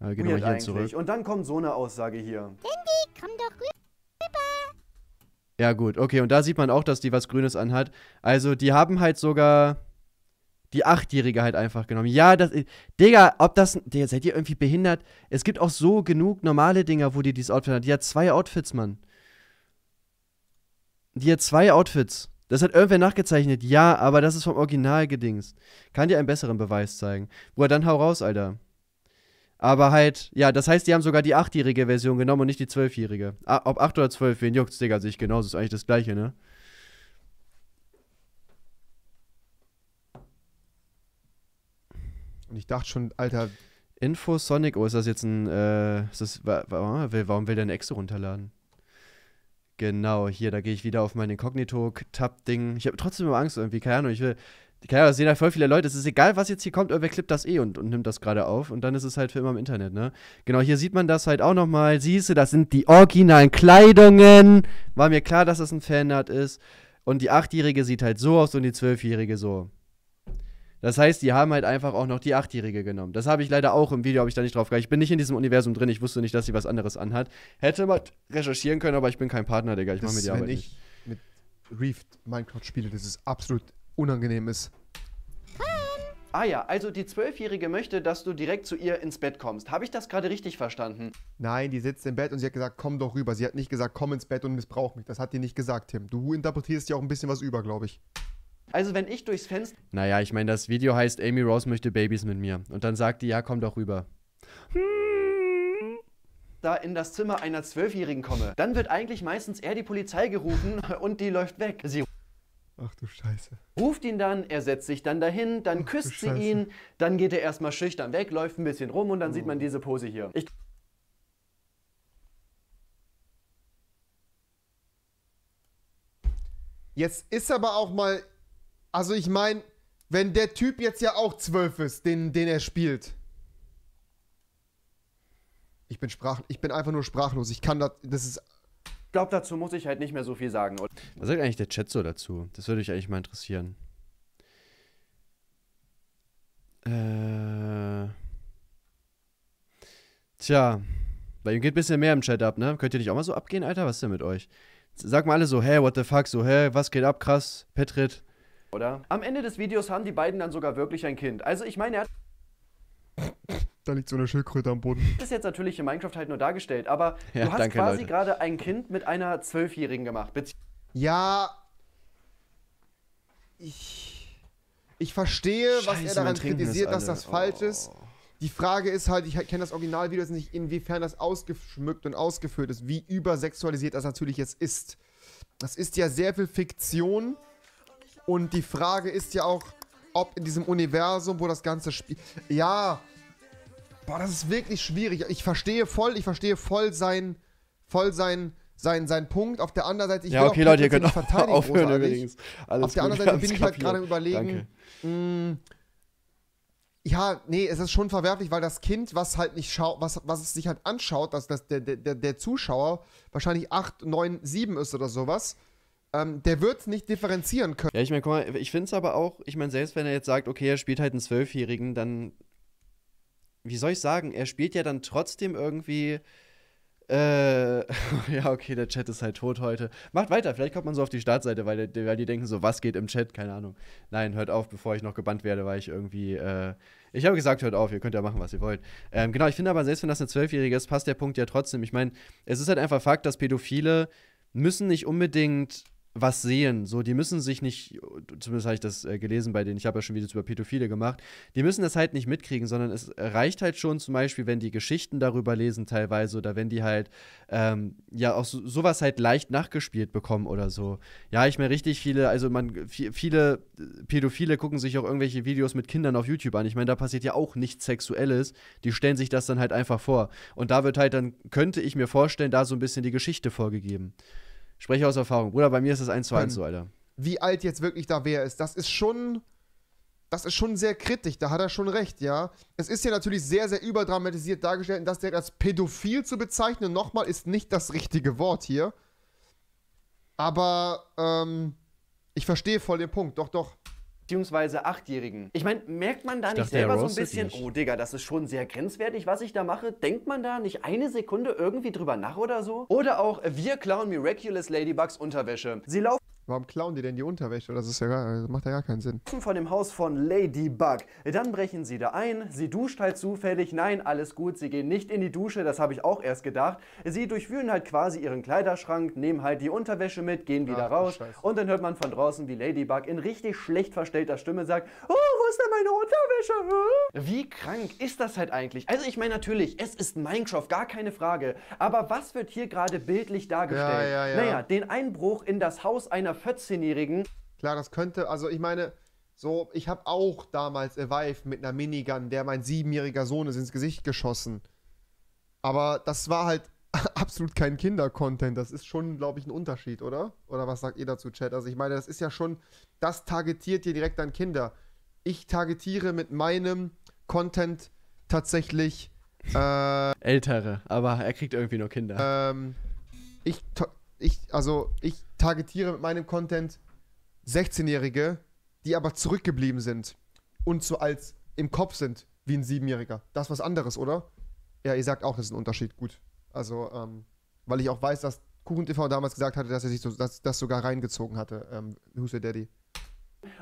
S1: Äh, gehen wir mal hier zurück. Und dann kommt so eine Aussage hier. Handy, komm doch rüber. Ja, gut, okay. Und da sieht man auch, dass die was Grünes anhat. Also, die haben halt sogar die Achtjährige halt einfach genommen. Ja, das. Äh, Digga, ob das. Digga, seid ihr irgendwie behindert? Es gibt auch so genug normale Dinger, wo die dieses Outfit hat. Die hat zwei Outfits, Mann. Die hat zwei Outfits. Das hat irgendwer nachgezeichnet. Ja, aber das ist vom Original gedingst. Kann dir einen besseren Beweis zeigen. Boah, dann hau raus, Alter. Aber halt, ja, das heißt, die haben sogar die achtjährige Version genommen und nicht die zwölfjährige. Ah, ob acht oder zwölf, wen juckt's, Digga, Sehe also ich genauso. Ist eigentlich das Gleiche, ne? Und ich dachte schon, Alter. Info Sonic, oh, ist das jetzt ein. Äh, ist das, warum, will, warum will der eine Exe runterladen? Genau, hier, da gehe ich wieder auf mein Inkognito-Tab-Ding. Ich habe trotzdem immer Angst irgendwie, keine Ahnung, ich will. Keine Ahnung, das sehen halt voll viele Leute. Es ist egal, was jetzt hier kommt, irgendwer klippt das eh und, und nimmt das gerade auf. Und dann ist es halt für immer im Internet, ne? Genau, hier sieht man das halt auch nochmal. Siehst du, das sind die originalen Kleidungen. War mir klar, dass das ein Fanart ist. Und die Achtjährige sieht halt so aus und die Zwölfjährige so. Das heißt, die haben halt einfach auch noch die Achtjährige genommen. Das habe ich leider auch im Video, habe ich da nicht drauf geachtet. Ich bin nicht in diesem Universum drin, ich wusste nicht, dass sie was anderes anhat. Hätte mal recherchieren können, aber ich bin kein Partner, Digga. Ich mache mir die Arbeit nicht.
S2: Mit Reefed Minecraft spiele, dass es absolut unangenehm ist.
S1: Ah ja, also die Zwölfjährige möchte, dass du direkt zu ihr ins Bett kommst. Habe ich das gerade richtig verstanden?
S2: Nein, die sitzt im Bett und sie hat gesagt, komm doch rüber. Sie hat nicht gesagt, komm ins Bett und missbrauch mich. Das hat die nicht gesagt, Tim. Du interpretierst ja auch ein bisschen was über, glaube ich.
S1: Also wenn ich durchs Fenster... Naja, ich meine, das Video heißt, Amy Rose möchte Babys mit mir. Und dann sagt die, ja, komm doch rüber. Da in das Zimmer einer Zwölfjährigen komme. Dann wird eigentlich meistens eher die Polizei gerufen (laughs) und die läuft weg. Sie Ach du Scheiße. Ruft ihn dann, er setzt sich dann dahin, dann Ach, küsst sie ihn, dann geht er erstmal schüchtern weg, läuft ein bisschen rum und dann oh. sieht man oh. diese Pose hier. Ich Jetzt ist aber auch
S2: mal also ich meine, wenn der Typ jetzt ja auch zwölf ist, den, den er spielt. Ich bin, sprach, ich bin einfach nur sprachlos. Ich kann das.
S1: Das ist. Ich glaube, dazu muss ich halt nicht mehr so viel sagen. Was sagt eigentlich der Chat so dazu? Das würde mich eigentlich mal interessieren. Äh. Tja. Bei ihm geht ein bisschen mehr im Chat ab, ne? Könnt ihr nicht auch mal so abgehen, Alter? Was ist denn mit euch? Sag mal alle so, hey, what the fuck, so, hey, was geht ab, krass, Petrit oder? Am Ende des Videos haben die beiden dann sogar wirklich ein Kind. Also ich meine, er hat...
S2: Da liegt so eine Schildkröte am Boden.
S1: Das ist jetzt natürlich in Minecraft halt nur dargestellt, aber ja, du hast danke, quasi gerade ein Kind mit einer Zwölfjährigen gemacht.
S2: ja. Ich, ich verstehe, Scheiße, was er daran kritisiert, dass das oh. falsch ist. Oh. Die Frage ist halt, ich kenne das Originalvideo jetzt nicht, inwiefern das ausgeschmückt und ausgeführt ist, wie übersexualisiert das natürlich jetzt ist. Das ist ja sehr viel Fiktion. Und die Frage ist ja auch, ob in diesem Universum, wo das ganze spielt. Ja, boah, das ist wirklich schwierig. Ich verstehe voll, ich verstehe voll sein, voll sein, sein, sein Punkt. Auf der anderen Seite, ich ja, okay, Leute, ihr könnt aufhören übrigens. Alles Auf der anderen Seite (laughs) bin ich halt gerade überlegen. Mh, mm, ja, nee, es ist schon verwerflich, weil das Kind, was halt nicht schaut, was, was es sich halt anschaut, dass, dass der, der, der Zuschauer
S1: wahrscheinlich 8, 9, 7 ist oder sowas ähm, der wird es nicht differenzieren können. Ja, ich meine, guck mal, ich finde es aber auch, ich meine, selbst wenn er jetzt sagt, okay, er spielt halt einen Zwölfjährigen, dann, wie soll ich sagen, er spielt ja dann trotzdem irgendwie. Äh, (laughs) ja, okay, der Chat ist halt tot heute. Macht weiter, vielleicht kommt man so auf die Startseite, weil, weil die denken so, was geht im Chat? Keine Ahnung. Nein, hört auf, bevor ich noch gebannt werde, weil ich irgendwie. Äh, ich habe gesagt, hört auf, ihr könnt ja machen, was ihr wollt. Ähm, genau, ich finde aber, selbst wenn das eine Zwölfjährige ist, passt der Punkt ja trotzdem. Ich meine, es ist halt einfach Fakt, dass Pädophile müssen nicht unbedingt was sehen. So, die müssen sich nicht, zumindest habe ich das äh, gelesen bei denen, ich habe ja schon Videos über Pädophile gemacht, die müssen das halt nicht mitkriegen, sondern es reicht halt schon zum Beispiel, wenn die Geschichten darüber lesen teilweise oder wenn die halt ähm, ja auch so, sowas halt leicht nachgespielt bekommen oder so. Ja, ich meine, richtig viele, also man, viele Pädophile gucken sich auch irgendwelche Videos mit Kindern auf YouTube an. Ich meine, da passiert ja auch nichts Sexuelles. Die stellen sich das dann halt einfach vor. Und da wird halt dann, könnte ich mir vorstellen, da so ein bisschen die Geschichte vorgegeben. Spreche aus Erfahrung. Bruder, bei mir ist das 1 zu 1 so, Alter.
S2: Wie alt jetzt wirklich da wer ist, das ist schon. Das ist schon sehr kritisch, da hat er schon recht, ja. Es ist ja natürlich sehr, sehr überdramatisiert dargestellt, dass der als pädophil zu bezeichnen, nochmal, ist nicht das richtige Wort hier. Aber ähm, ich verstehe voll den
S1: Punkt, doch, doch beziehungsweise Achtjährigen. Ich meine, merkt man da ich nicht selber so ein bisschen, oh Digga, das ist schon sehr grenzwertig, was ich da mache? Denkt man da nicht eine Sekunde irgendwie drüber nach oder so? Oder auch, wir klauen Miraculous Ladybugs Unterwäsche. Sie laufen Warum klauen die denn die Unterwäsche? Das, ist
S2: ja gar, das macht ja gar keinen Sinn.
S1: Von dem Haus von Ladybug. Dann brechen sie da ein. Sie duscht halt zufällig. Nein, alles gut. Sie gehen nicht in die Dusche. Das habe ich auch erst gedacht. Sie durchwühlen halt quasi ihren Kleiderschrank, nehmen halt die Unterwäsche mit, gehen wieder Ach, raus. Scheiße. Und dann hört man von draußen, wie Ladybug in richtig schlecht verstellter Stimme sagt: Oh, wo ist denn meine Unterwäsche? Wie krank ist das halt eigentlich? Also, ich meine, natürlich, es ist Minecraft, gar keine Frage. Aber was wird hier gerade bildlich dargestellt? Ja, ja, ja. Naja, den Einbruch in das Haus einer oder 14-Jährigen. Klar, das
S2: könnte, also ich meine, so, ich habe auch damals Evive mit einer Minigun, der mein siebenjähriger Sohn ist, ins Gesicht geschossen. Aber das war halt (laughs) absolut kein Kinder-Content. Das ist schon, glaube ich, ein Unterschied, oder? Oder was sagt ihr dazu, Chat? Also ich meine, das ist ja schon, das targetiert dir direkt an Kinder. Ich targetiere mit meinem Content tatsächlich
S1: äh, Ältere, aber er kriegt irgendwie nur Kinder.
S2: Ähm, ich, ich, also ich targetiere mit meinem Content 16-Jährige, die aber zurückgeblieben sind und so als im Kopf sind wie ein Siebenjähriger. Das ist was anderes, oder? Ja, ihr sagt auch, das ist ein Unterschied. Gut. Also, ähm, weil ich auch weiß, dass KuchenTV damals gesagt hatte, dass er sich so, dass, das sogar reingezogen hatte. Ähm, Who's your daddy?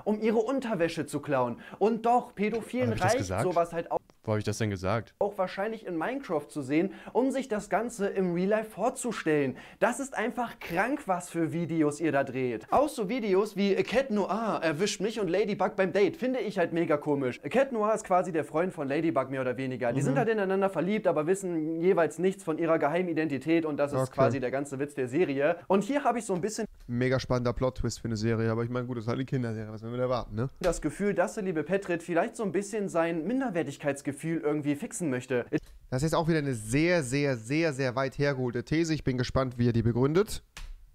S1: Um ihre Unterwäsche zu klauen. Und doch, Pädophilen reicht sowas halt auch. Wo habe ich das denn gesagt? Auch wahrscheinlich in Minecraft zu sehen, um sich das Ganze im Real Life vorzustellen. Das ist einfach krank, was für Videos ihr da dreht. Auch so Videos wie Cat Noir erwischt mich und Ladybug beim Date, finde ich halt mega komisch. Cat Noir ist quasi der Freund von Ladybug mehr oder weniger. Die mhm. sind halt ineinander verliebt, aber wissen jeweils nichts von ihrer geheimen Identität und das ist okay. quasi der ganze Witz der Serie.
S2: Und hier habe ich so ein bisschen... Mega spannender Plot-Twist für eine Serie, aber ich meine, gut, das ist halt eine Kinderserie, was wir man erwarten, ne?
S1: Das Gefühl, dass der liebe Petrit vielleicht so ein bisschen sein Minderwertigkeitsgefühl Gefühl irgendwie fixen möchte. Das ist auch wieder eine sehr, sehr, sehr, sehr weit hergeholte These. Ich bin gespannt, wie er die begründet.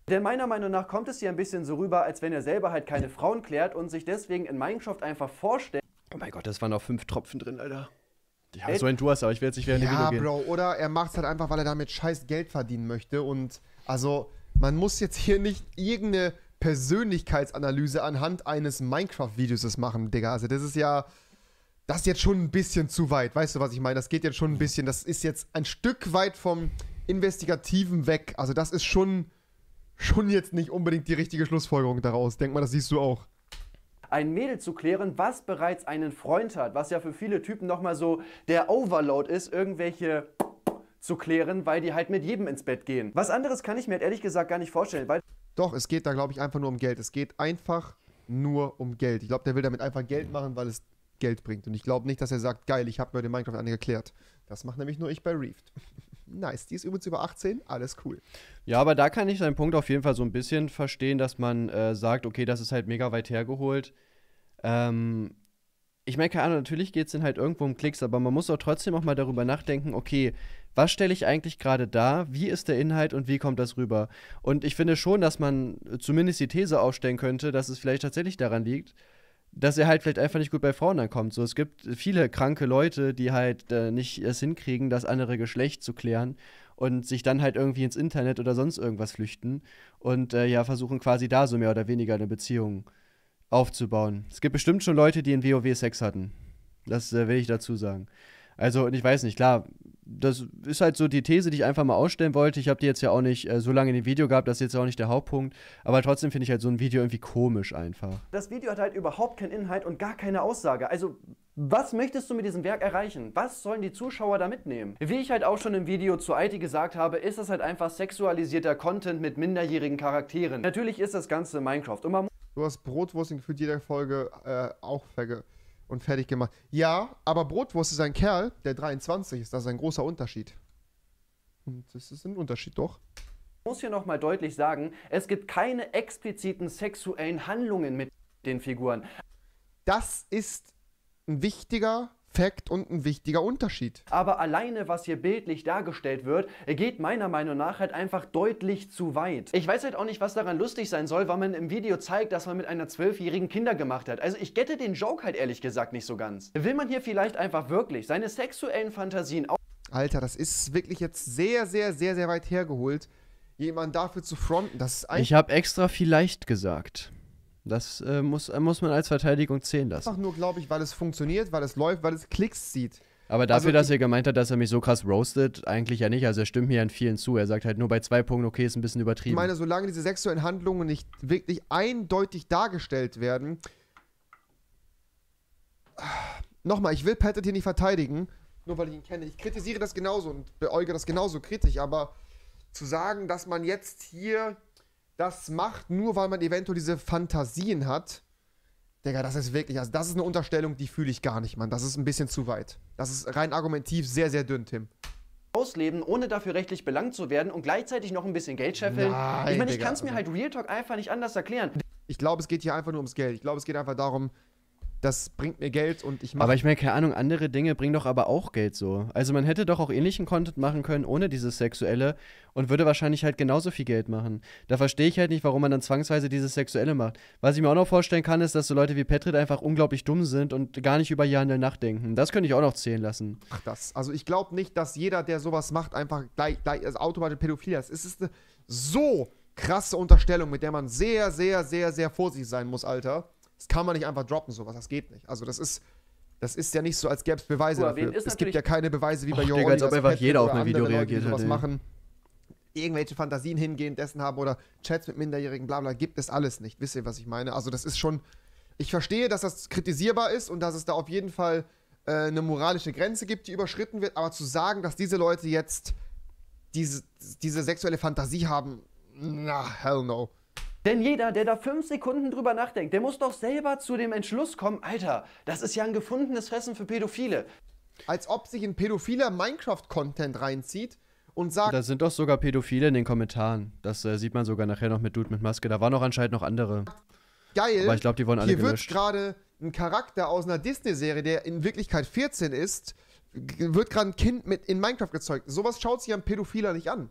S1: Denn meiner Meinung nach kommt es hier ein bisschen so rüber, als wenn er selber halt keine Frauen klärt und sich deswegen in Minecraft einfach vorstellt. Oh mein Gott, das waren noch fünf Tropfen drin, Alter. Ich habe so ein Durst, aber ich werde jetzt nicht wieder in die ja, Video gehen. Ja, Bro, oder
S2: er macht es halt einfach, weil er damit
S1: scheiß Geld verdienen möchte. Und
S2: also, man muss jetzt hier nicht irgendeine Persönlichkeitsanalyse anhand eines Minecraft-Videos machen, Digga. Also, das ist ja das ist jetzt schon ein bisschen zu weit. Weißt du, was ich meine? Das geht jetzt schon ein bisschen. Das ist jetzt ein Stück weit vom Investigativen weg. Also, das ist schon, schon jetzt nicht unbedingt die richtige Schlussfolgerung daraus. Denk mal, das siehst du auch.
S1: Ein Mädel zu klären, was bereits einen Freund hat, was ja für viele Typen nochmal so der Overload ist, irgendwelche zu klären, weil die halt mit jedem ins Bett gehen. Was anderes kann ich mir halt ehrlich gesagt gar nicht vorstellen, weil. Doch, es geht da, glaube ich, einfach nur um Geld. Es geht einfach
S2: nur um Geld. Ich glaube, der will damit einfach Geld machen, weil es Geld bringt. Und ich glaube nicht, dass er sagt, geil, ich habe mir den Minecraft eine geklärt. Das macht nämlich nur ich bei Reefed. (laughs) nice, die ist übrigens über 18, alles cool.
S1: Ja, aber da kann ich seinen Punkt auf jeden Fall so ein bisschen verstehen, dass man äh, sagt, okay, das ist halt mega weit hergeholt. Ähm, ich meine, keine Ahnung, natürlich geht es dann halt irgendwo um Klicks, aber man muss auch trotzdem auch mal darüber nachdenken, okay, was stelle ich eigentlich gerade da, wie ist der Inhalt und wie kommt das rüber? Und ich finde schon, dass man zumindest die These aufstellen könnte, dass es vielleicht tatsächlich daran liegt, dass er halt vielleicht einfach nicht gut bei Frauen ankommt. So, es gibt viele kranke Leute, die halt äh, nicht es hinkriegen, das andere Geschlecht zu klären und sich dann halt irgendwie ins Internet oder sonst irgendwas flüchten und äh, ja versuchen quasi da so mehr oder weniger eine Beziehung aufzubauen. Es gibt bestimmt schon Leute, die in WoW Sex hatten. Das äh, will ich dazu sagen. Also, und ich weiß nicht, klar, das ist halt so die These, die ich einfach mal ausstellen wollte. Ich habe die jetzt ja auch nicht äh, so lange in dem Video gehabt, das ist jetzt auch nicht der Hauptpunkt. Aber trotzdem finde ich halt so ein Video irgendwie komisch einfach. Das Video hat halt überhaupt keinen Inhalt und gar keine Aussage. Also, was möchtest du mit diesem Werk erreichen? Was sollen die Zuschauer da mitnehmen? Wie ich halt auch schon im Video zu IT gesagt habe, ist das halt einfach sexualisierter Content mit minderjährigen Charakteren. Natürlich ist das Ganze Minecraft und man
S2: Du hast Brotwurst in gefühlt jeder Folge äh, auch verge und fertig gemacht. Ja, aber Brotwurst ist ein Kerl, der 23 ist. Das ist ein großer Unterschied. Und das ist ein Unterschied, doch.
S1: Ich muss hier nochmal deutlich sagen, es gibt keine expliziten sexuellen Handlungen mit den Figuren. Das ist ein wichtiger Fakt und ein wichtiger Unterschied. Aber alleine, was hier bildlich dargestellt wird, geht meiner Meinung nach halt einfach deutlich zu weit. Ich weiß halt auch nicht, was daran lustig sein soll, weil man im Video zeigt, dass man mit einer zwölfjährigen Kinder gemacht hat. Also ich gette den Joke halt ehrlich gesagt nicht so ganz. Will man hier vielleicht einfach wirklich seine sexuellen Fantasien auf...
S2: Alter, das ist wirklich jetzt sehr, sehr, sehr, sehr weit hergeholt, jemanden dafür zu fronten. Das ist ich habe
S1: extra vielleicht gesagt. Das äh, muss, äh, muss man als Verteidigung zählen lassen. Einfach
S2: nur, glaube ich, weil es funktioniert, weil es läuft, weil es Klicks sieht.
S1: Aber dafür, also, dass er gemeint hat, dass er mich so krass roastet, eigentlich ja nicht. Also er stimmt mir in vielen zu. Er sagt halt nur bei zwei Punkten, okay, ist ein bisschen übertrieben. Ich meine,
S2: solange diese sexuellen Handlungen nicht wirklich eindeutig dargestellt werden. Nochmal, ich will Pettit hier nicht verteidigen, nur weil ich ihn kenne. Ich kritisiere das genauso und beäuge das genauso kritisch, aber zu sagen, dass man jetzt hier das macht, nur weil man eventuell diese Fantasien hat. Digga, das ist wirklich, also das ist eine Unterstellung, die fühle ich gar nicht, Mann. Das ist ein bisschen zu weit. Das ist rein argumentiv sehr, sehr dünn, Tim
S1: ausleben, ohne dafür rechtlich belangt zu werden und gleichzeitig noch ein bisschen Geld scheffeln. Nein, ich meine, ich kann es
S2: mir also halt Real Talk einfach nicht anders erklären. Ich glaube, es geht hier einfach nur ums Geld. Ich glaube, es geht einfach darum, das bringt mir Geld und ich mache. Aber ich meine,
S1: keine Ahnung, andere Dinge bringen doch aber auch Geld so. Also man hätte doch auch ähnlichen Content machen können ohne dieses Sexuelle und würde wahrscheinlich halt genauso viel Geld machen. Da verstehe ich halt nicht, warum man dann zwangsweise dieses Sexuelle macht. Was ich mir auch noch vorstellen kann, ist, dass so Leute wie Petrit einfach unglaublich dumm sind und gar nicht über ihr Handeln nachdenken. Das könnte ich auch noch zählen lassen. Ach, das.
S2: Also ich glaube nicht, dass jeder, der sowas macht, einfach gleich, gleich also automatisch Pädophilie ist. Es ist eine so krasse Unterstellung, mit der man sehr, sehr, sehr, sehr vorsichtig sein muss, Alter. Das kann man nicht einfach droppen, sowas. Das geht nicht. Also das ist, das ist ja nicht so, als gäbe es Beweise Uah, dafür. Es gibt ja keine Beweise wie bei Jordi. Als ob einfach jeder auf mein Video reagiert Leute, hat. machen, irgendwelche Fantasien hingehen, dessen haben oder Chats mit Minderjährigen, bla bla, gibt es alles nicht. Wisst ihr, was ich meine? Also das ist schon, ich verstehe, dass das kritisierbar ist und dass es da auf jeden Fall äh, eine moralische Grenze gibt, die überschritten wird, aber zu sagen, dass diese Leute jetzt diese, diese sexuelle Fantasie
S1: haben, na, hell no. Denn jeder, der da fünf Sekunden drüber nachdenkt, der muss doch selber zu dem Entschluss kommen, Alter, das ist ja ein gefundenes Fressen für Pädophile. Als ob
S2: sich ein pädophiler Minecraft-Content reinzieht und sagt. Da
S1: sind doch sogar Pädophile in den Kommentaren. Das äh, sieht man sogar nachher noch mit Dude mit Maske. Da waren auch anscheinend noch andere. Geil. Aber ich glaube, die wurden alle Hier gelöscht.
S2: wird gerade ein Charakter aus einer Disney-Serie, der in Wirklichkeit 14 ist, wird gerade ein Kind mit in Minecraft gezeugt. Sowas schaut sich ein Pädophiler nicht an.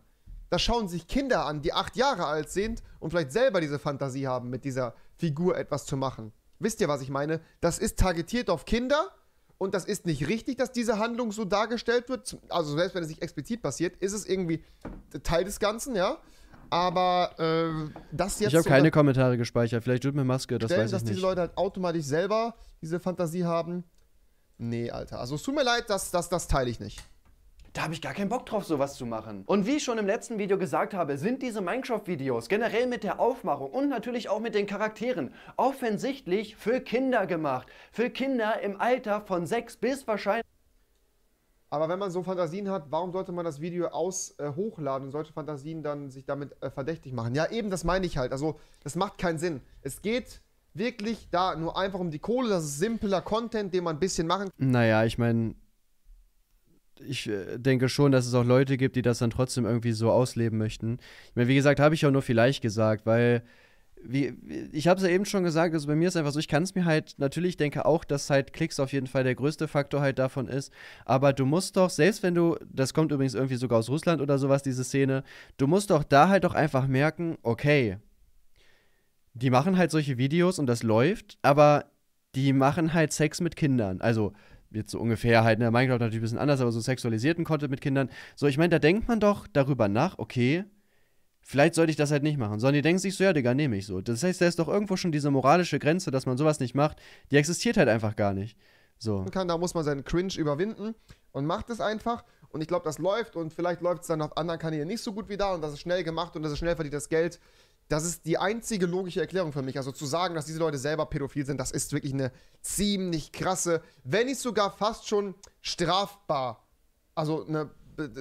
S2: Das schauen sich Kinder an, die acht Jahre alt sind und vielleicht selber diese Fantasie haben, mit dieser Figur etwas zu machen. Wisst ihr, was ich meine? Das ist targetiert auf Kinder und das ist nicht richtig, dass diese Handlung so dargestellt wird. Also selbst wenn es nicht explizit passiert, ist es irgendwie Teil des Ganzen, ja. Aber äh, das jetzt. Ich habe so keine
S1: Kommentare gespeichert. Vielleicht tut mir Maske, das stellen, weiß ich dass nicht. Dass diese
S2: Leute halt automatisch selber diese Fantasie haben. Nee, Alter. Also es tut mir leid, das, das, das
S1: teile ich nicht da habe ich gar keinen Bock drauf, sowas zu machen. Und wie ich schon im letzten Video gesagt habe, sind diese Minecraft-Videos generell mit der Aufmachung und natürlich auch mit den Charakteren offensichtlich für Kinder gemacht. Für Kinder im Alter von 6 bis wahrscheinlich...
S2: Aber wenn man so Fantasien hat, warum sollte man das Video aus äh, hochladen und solche Fantasien dann sich damit äh, verdächtig machen? Ja, eben, das meine ich halt. Also, das macht keinen Sinn. Es geht wirklich da nur einfach um die Kohle. Das ist simpler Content, den man ein bisschen machen
S1: kann. Naja, ich meine, ich äh, denke schon, dass es auch Leute gibt, die das dann trotzdem irgendwie so ausleben möchten. Ich meine, wie gesagt, habe ich auch nur vielleicht gesagt, weil wie, ich habe es ja eben schon gesagt, also bei mir ist einfach so, ich kann es mir halt, natürlich denke auch, dass halt Klicks auf jeden Fall der größte Faktor halt davon ist, aber du musst doch, selbst wenn du, das kommt übrigens irgendwie sogar aus Russland oder sowas, diese Szene, du musst doch da halt doch einfach merken, okay, die machen halt solche Videos und das läuft, aber die machen halt Sex mit Kindern, also jetzt so ungefähr halt, ne, Minecraft natürlich ein bisschen anders, aber so sexualisierten Content mit Kindern. So, ich meine, da denkt man doch darüber nach, okay, vielleicht sollte ich das halt nicht machen. Sondern die denken sich so, ja, Digga, nehme ich so. Das heißt, da ist doch irgendwo schon diese moralische Grenze, dass man sowas nicht macht, die existiert halt einfach gar nicht. So.
S2: Kann, da muss man seinen Cringe überwinden und macht es einfach. Und ich glaube, das läuft und vielleicht läuft es dann auf anderen Kanälen nicht so gut wie da und das ist schnell gemacht und das ist schnell verdientes Geld. Das ist die einzige logische Erklärung für mich. Also zu sagen, dass diese Leute selber pädophil sind, das ist wirklich eine ziemlich krasse, wenn nicht sogar fast schon strafbar. Also eine,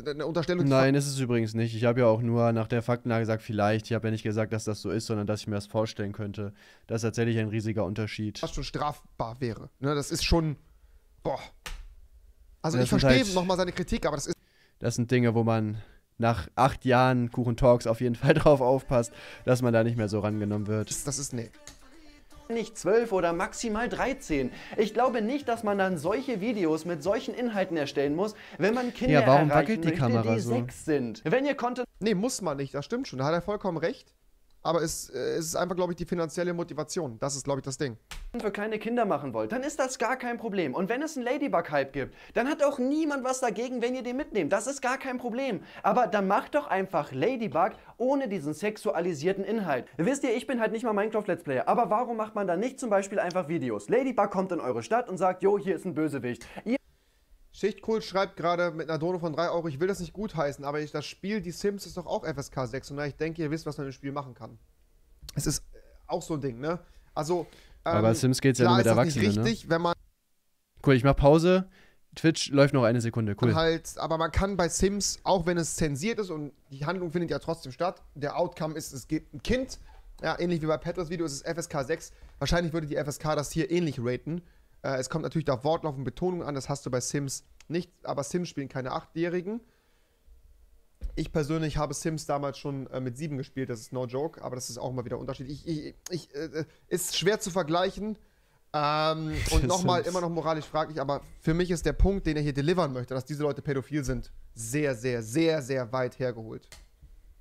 S2: eine Unterstellung. Nein, ist
S1: es übrigens nicht. Ich habe ja auch nur nach der Faktenlage gesagt, vielleicht. Ich habe ja nicht gesagt, dass das so ist, sondern dass ich mir das vorstellen könnte. Das ist tatsächlich ein riesiger Unterschied. Fast
S2: schon strafbar wäre. Ne, das ist schon. Boah. Also das ich verstehe halt,
S1: nochmal seine Kritik, aber das ist. Das sind Dinge, wo man nach acht Jahren Kuchen Talks auf jeden Fall (laughs) drauf aufpasst, dass man da nicht mehr so rangenommen wird. Das, das ist nee. Nicht zwölf oder maximal 13. Ich glaube nicht, dass man dann solche Videos mit solchen Inhalten erstellen muss, wenn man Kinder ja, warum erreichen wackelt die möchte, Kamera die so? 6 sind. Wenn ihr Content... Nee, muss man nicht, das stimmt
S2: schon, da hat er vollkommen recht. Aber es, äh, es ist einfach, glaube ich, die finanzielle Motivation. Das ist, glaube ich, das Ding.
S1: Wenn ihr kleine Kinder machen wollt, dann ist das gar kein Problem. Und wenn es einen Ladybug-Hype gibt, dann hat auch niemand was dagegen, wenn ihr den mitnehmt. Das ist gar kein Problem. Aber dann macht doch einfach Ladybug ohne diesen sexualisierten Inhalt. Wisst ihr, ich bin halt nicht mal Minecraft-Let's Player. Aber warum macht man da nicht zum Beispiel einfach Videos? Ladybug kommt in eure Stadt und sagt, jo, hier ist ein Bösewicht. Ihr Schichtkult
S2: schreibt gerade mit einer Drohne von 3 Euro, ich will das nicht gutheißen, aber ich, das Spiel Die Sims ist doch auch FSK 6 und ich denke, ihr wisst, was man im Spiel machen kann. Es ist äh, auch so ein Ding, ne? Also. Ähm, aber Sims geht ja nur mit Erwachsenen. Nicht ne? richtig, ne? wenn man.
S1: Cool, ich mach Pause. Twitch läuft noch eine Sekunde, cool.
S2: Halt, aber man kann bei Sims, auch wenn es zensiert ist und die Handlung findet ja trotzdem statt, der Outcome ist, es gibt ein Kind. Ja, ähnlich wie bei Petras Video ist es FSK 6. Wahrscheinlich würde die FSK das hier ähnlich raten. Äh, es kommt natürlich auf Wortlauf und Betonung an, das hast du bei Sims nicht, aber Sims spielen keine Achtjährigen. Ich persönlich habe Sims damals schon äh, mit sieben gespielt, das ist no joke, aber das ist auch immer wieder unterschiedlich. Ich, ich, ich äh, ist schwer zu vergleichen. Ähm, (laughs) und nochmal, immer noch moralisch fraglich, aber für mich ist der Punkt, den er hier delivern möchte, dass diese Leute pädophil sind, sehr, sehr, sehr, sehr weit hergeholt.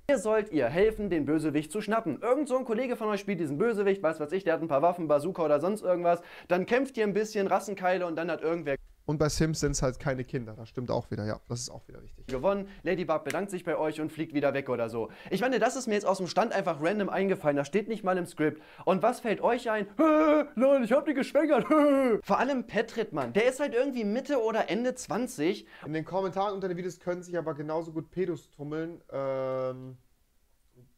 S1: Hier sollt ihr helfen, den Bösewicht zu schnappen. Irgend so ein Kollege von euch spielt diesen Bösewicht, weiß was ich, der hat ein paar Waffen, Bazooka oder sonst irgendwas. Dann kämpft ihr ein bisschen, Rassenkeile und dann hat irgendwer...
S2: Und bei Sims sind es halt keine Kinder. Das stimmt auch wieder, ja. Das ist auch wieder richtig.
S1: Gewonnen. Ladybug bedankt sich bei euch und fliegt wieder weg oder so. Ich meine, das ist mir jetzt aus dem Stand einfach random eingefallen. Das steht nicht mal im Skript. Und was fällt euch ein? Hö, (laughs) nein, ich hab die geschwängert. Hö. (laughs) Vor allem Petrit, Mann. Der ist halt irgendwie Mitte oder Ende 20.
S2: In den Kommentaren unter den Videos können sich aber genauso gut Pedos tummeln. Ähm,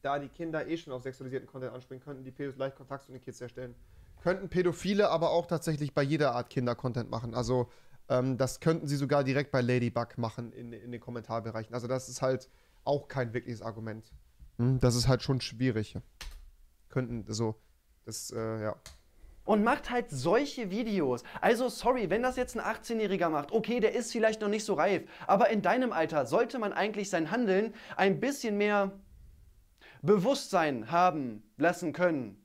S2: da die Kinder eh schon auf sexualisierten Content anspringen, könnten die Pedos leicht Kontakt zu den Kids herstellen. Könnten Pädophile aber auch tatsächlich bei jeder Art Kinder-Content machen. Also ähm, das könnten sie sogar direkt bei Ladybug machen in, in den Kommentarbereichen. Also das ist halt auch kein wirkliches Argument. Hm, das ist halt schon schwierig. Könnten so, also,
S1: das, äh, ja und macht halt solche Videos. Also sorry, wenn das jetzt ein 18-Jähriger macht, okay, der ist vielleicht noch nicht so reif, aber in deinem Alter sollte man eigentlich sein Handeln ein bisschen mehr Bewusstsein haben lassen können.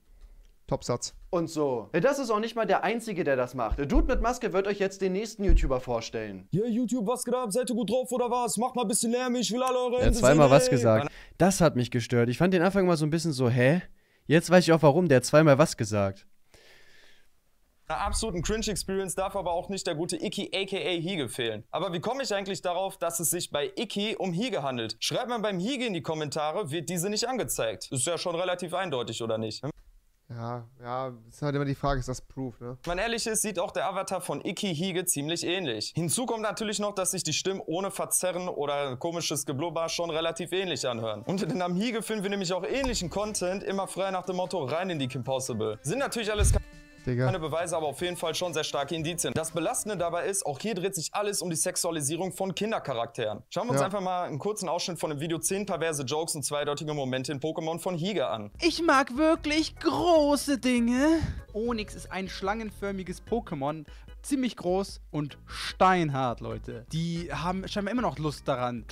S1: Topsatz und so. Äh, das ist auch nicht mal der Einzige, der das macht. Dude mit Maske wird euch jetzt den nächsten YouTuber vorstellen. Yeah, YouTube, was geht ab? Seid ihr gut drauf oder was? Macht mal ein bisschen Lärm, ich will alle eure Er hat zweimal was gesagt. Das hat mich gestört. Ich fand den Anfang mal so ein bisschen so, hä? Jetzt weiß ich auch warum, der hat zweimal was gesagt.
S3: Eine absoluten Cringe-Experience darf aber auch nicht der gute Icky aka Hige fehlen. Aber wie komme ich eigentlich darauf, dass es sich bei Icky um Hige handelt? Schreibt man beim Hige in die Kommentare, wird diese nicht angezeigt. Ist ja schon relativ eindeutig, oder nicht?
S2: Ja, ja, ist halt immer die Frage, ist das Proof, ne?
S3: Wenn man ehrlich ist, sieht auch der Avatar von Iki Hige ziemlich ähnlich. Hinzu kommt natürlich noch, dass sich die Stimmen ohne Verzerren oder komisches Geblubber schon relativ ähnlich anhören. Unter dem Namen Hige finden wir nämlich auch ähnlichen Content, immer frei nach dem Motto rein in die Kim Possible. Sind natürlich alles... Digga. Keine Beweise, aber auf jeden Fall schon sehr starke Indizien. Das Belastende dabei ist, auch hier dreht sich alles um die Sexualisierung von Kindercharakteren. Schauen wir uns ja. einfach mal einen kurzen Ausschnitt von dem Video 10 perverse Jokes und zweideutige Momente in Pokémon von Higa an. Ich mag wirklich große Dinge. Onix ist ein schlangenförmiges Pokémon, ziemlich groß und steinhart, Leute. Die haben scheinbar immer noch Lust daran.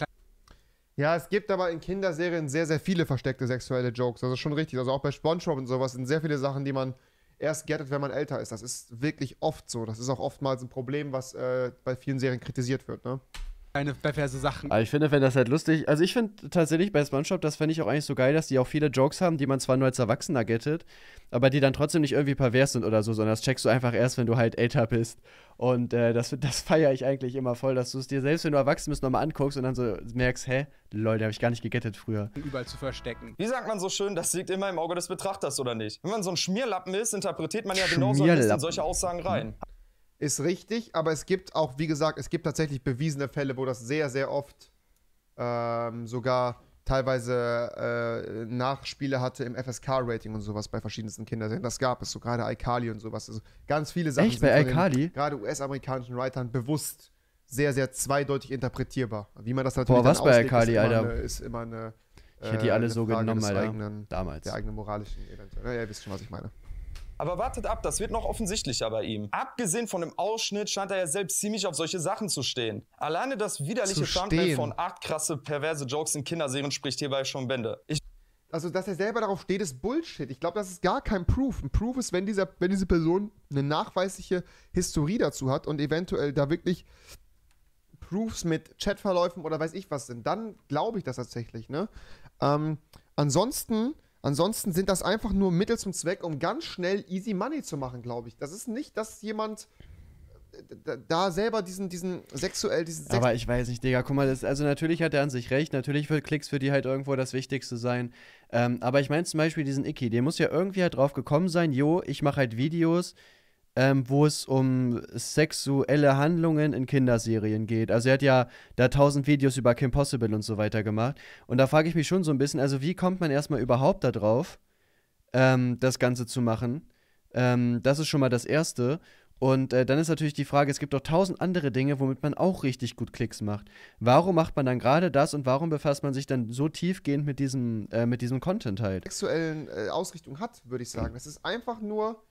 S2: Ja, es gibt aber in Kinderserien sehr, sehr viele versteckte sexuelle Jokes. Das also ist schon richtig. Also auch bei Spongebob und sowas sind sehr viele Sachen, die man erst gettet, wenn man älter ist. Das ist wirklich oft so. Das ist auch oftmals ein Problem, was äh, bei vielen Serien kritisiert wird. Ne?
S3: keine perverse Sachen.
S2: Aber ich
S1: finde, wenn das halt lustig. Also ich finde tatsächlich bei Spongebob, das fände ich auch eigentlich so geil, dass die auch viele Jokes haben, die man zwar nur als Erwachsener gettet, aber die dann trotzdem nicht irgendwie pervers sind oder so, sondern das checkst du einfach erst, wenn du halt älter bist. Und äh, das, das feiere ich eigentlich immer voll, dass du es dir selbst, wenn du erwachsen bist, nochmal anguckst und dann so merkst, hä, Leute, habe ich gar nicht gegettet früher. Überall zu verstecken.
S3: Wie sagt man so schön, das liegt immer im Auge des Betrachters, oder nicht? Wenn man so ein Schmierlappen ist, interpretiert man ja genauso ein bisschen solche Aussagen rein.
S2: Ist richtig, aber es gibt auch, wie gesagt, es gibt tatsächlich bewiesene Fälle, wo das sehr, sehr oft ähm, sogar teilweise äh, Nachspiele hatte im FSK-Rating und sowas bei verschiedensten Kinderserien. Das gab es, so gerade Alkali und sowas. Also ganz viele Sachen Echt, bei Alkali? gerade US-amerikanischen Writern bewusst sehr, sehr zweideutig interpretierbar. Wie man das natürlich Boah, was dann bei Alkali, ist Alter? Eine, ist immer eine. Ich hätte die alle äh, so Frage genommen, Alter. Eigenen, damals. Der eigenen moralischen Eventuell. Ja, ihr wisst schon, was ich meine. Aber wartet ab, das wird noch
S3: offensichtlicher bei ihm. Abgesehen von dem Ausschnitt scheint er ja selbst ziemlich auf solche Sachen zu stehen. Alleine das widerliche Thumbnail von acht krasse perverse Jokes in Kinderserien spricht hierbei schon Bände. Ich
S2: also, dass er selber darauf steht, ist Bullshit. Ich glaube, das ist gar kein Proof. Ein Proof ist, wenn, dieser, wenn diese Person eine nachweisliche Historie dazu hat und eventuell da wirklich Proofs mit Chatverläufen oder weiß ich was sind, dann glaube ich das tatsächlich, ne? Ähm, ansonsten Ansonsten sind das einfach nur Mittel zum Zweck, um ganz schnell easy money zu machen, glaube ich. Das ist nicht, dass jemand äh, da selber diesen, diesen sexuell, diesen Sex Aber
S1: ich weiß nicht, Digga, guck mal, das, also natürlich hat er an sich recht, natürlich wird Klicks für die halt irgendwo das Wichtigste sein. Ähm, aber ich meine zum Beispiel diesen Icky, der muss ja irgendwie halt drauf gekommen sein, jo, ich mache halt Videos, ähm, wo es um sexuelle Handlungen in Kinderserien geht. Also er hat ja da tausend Videos über Kim Possible und so weiter gemacht. Und da frage ich mich schon so ein bisschen, also wie kommt man erstmal überhaupt darauf, ähm, das Ganze zu machen? Ähm, das ist schon mal das Erste. Und äh, dann ist natürlich die Frage, es gibt doch tausend andere Dinge, womit man auch richtig gut Klicks macht. Warum macht man dann gerade das und warum befasst man sich dann so tiefgehend mit diesem, äh, mit diesem Content halt? Sexuellen äh, Ausrichtung hat, würde ich sagen. Hm.
S2: Das ist einfach nur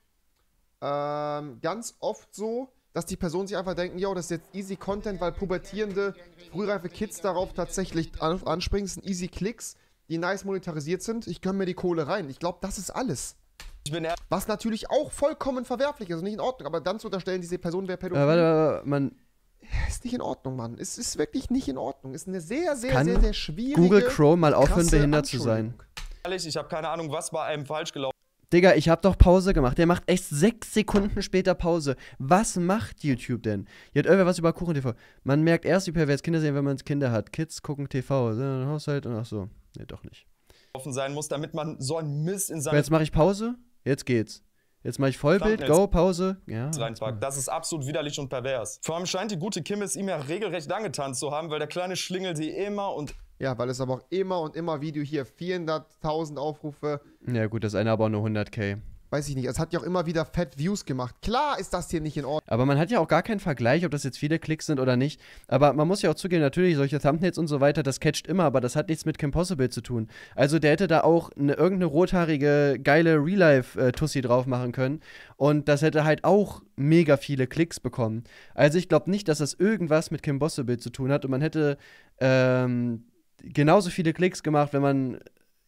S2: ähm, ganz oft so, dass die Personen sich einfach denken, yo, das ist jetzt easy Content, weil pubertierende, frühreife Kids darauf tatsächlich anspringen. Das sind easy Klicks, die nice monetarisiert sind. Ich gönne mir die Kohle rein. Ich glaube, das ist alles. Was natürlich auch vollkommen verwerflich ist und nicht in Ordnung. Aber dann zu unterstellen, diese Person wäre pädophil. Äh, warte,
S1: warte, man. Ist nicht in
S2: Ordnung, Mann. Es ist wirklich nicht in Ordnung. Es ist eine sehr, sehr, Kann sehr, sehr schwierige. Google Chrome mal aufhören, behindert
S1: zu sein.
S3: Ehrlich, ich habe keine Ahnung, was bei einem falsch gelaufen
S1: Digga, ich habe doch Pause gemacht. Der macht echt sechs Sekunden später Pause. Was macht YouTube denn? Hier äh, irgendwer was über Kuchen TV. Man merkt erst, wie pervers Kinder sehen, wenn man Kinder hat. Kids gucken TV, sind Haushalt und ach so. Nee, doch nicht.
S3: Offen sein muss, damit man so ein Mist in seinem. Jetzt mache
S1: ich Pause. Jetzt geht's. Jetzt mache ich Vollbild, go, Pause. Ja, das
S3: ist absolut widerlich und pervers. Vor allem scheint die gute Kim es ihm ja regelrecht angetan
S2: zu haben, weil der kleine Schlingel sie immer und ja, weil es aber auch immer und immer Video hier 400.000 Aufrufe.
S1: Ja, gut, das eine aber nur 100k.
S2: Weiß ich nicht. Es hat ja auch immer wieder Fat Views gemacht.
S1: Klar ist das hier nicht in Ordnung. Aber man hat ja auch gar keinen Vergleich, ob das jetzt viele Klicks sind oder nicht. Aber man muss ja auch zugeben, natürlich, solche Thumbnails und so weiter, das catcht immer, aber das hat nichts mit Kim Possible zu tun. Also der hätte da auch eine, irgendeine rothaarige, geile Real-Life-Tussi drauf machen können. Und das hätte halt auch mega viele Klicks bekommen. Also ich glaube nicht, dass das irgendwas mit Kim Possible zu tun hat. Und man hätte ähm, genauso viele Klicks gemacht, wenn man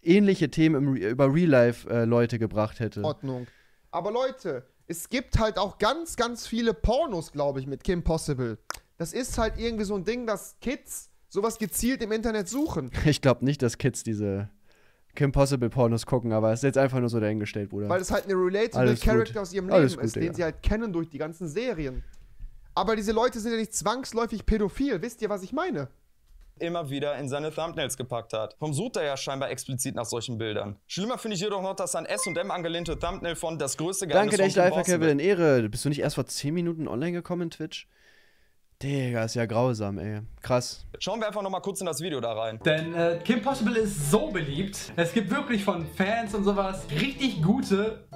S1: ähnliche Themen Re über Real Life äh, Leute gebracht hätte.
S2: Ordnung. Aber Leute, es gibt halt auch ganz, ganz viele Pornos, glaube ich, mit Kim Possible. Das ist halt irgendwie so ein Ding, dass Kids sowas gezielt im Internet suchen.
S1: (laughs) Ich glaube nicht, dass Kids diese Kim Possible Pornos gucken, aber es ist jetzt einfach nur so dahingestellt, Bruder. Weil es halt eine relatable Alles Character gut. aus ihrem Leben gut, ist, den ja. sie
S2: halt kennen durch die ganzen Serien. Aber diese Leute sind ja nicht zwangsläufig pädophil, wisst ihr, was ich meine?
S3: immer wieder in seine Thumbnails gepackt hat. Vom sucht er ja scheinbar explizit nach solchen Bildern. Schlimmer finde ich jedoch noch dass an S&M angelehnte Thumbnail von Das größte Geheimnis Danke, der Lifehacker Kevin.
S1: Ehre. Bist du nicht erst vor 10 Minuten online gekommen in Twitch? Digga, ist ja grausam, ey. Krass.
S3: Schauen wir einfach nochmal kurz in das Video da rein. Denn äh, Kim Possible ist so beliebt. Es gibt wirklich von Fans und sowas richtig gute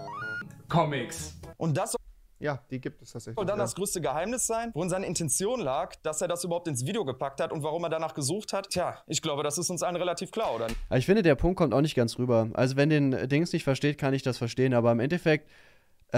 S3: Comics.
S2: Und das
S1: ja, die gibt es tatsächlich. Und dann ja. das
S3: größte Geheimnis sein, worin seine Intention lag, dass er das überhaupt ins Video gepackt hat und warum er danach gesucht hat. Tja, ich glaube, das ist uns allen relativ klar, oder?
S1: Ich finde, der Punkt kommt auch nicht ganz rüber. Also, wenn den Dings nicht versteht, kann ich das verstehen. Aber im Endeffekt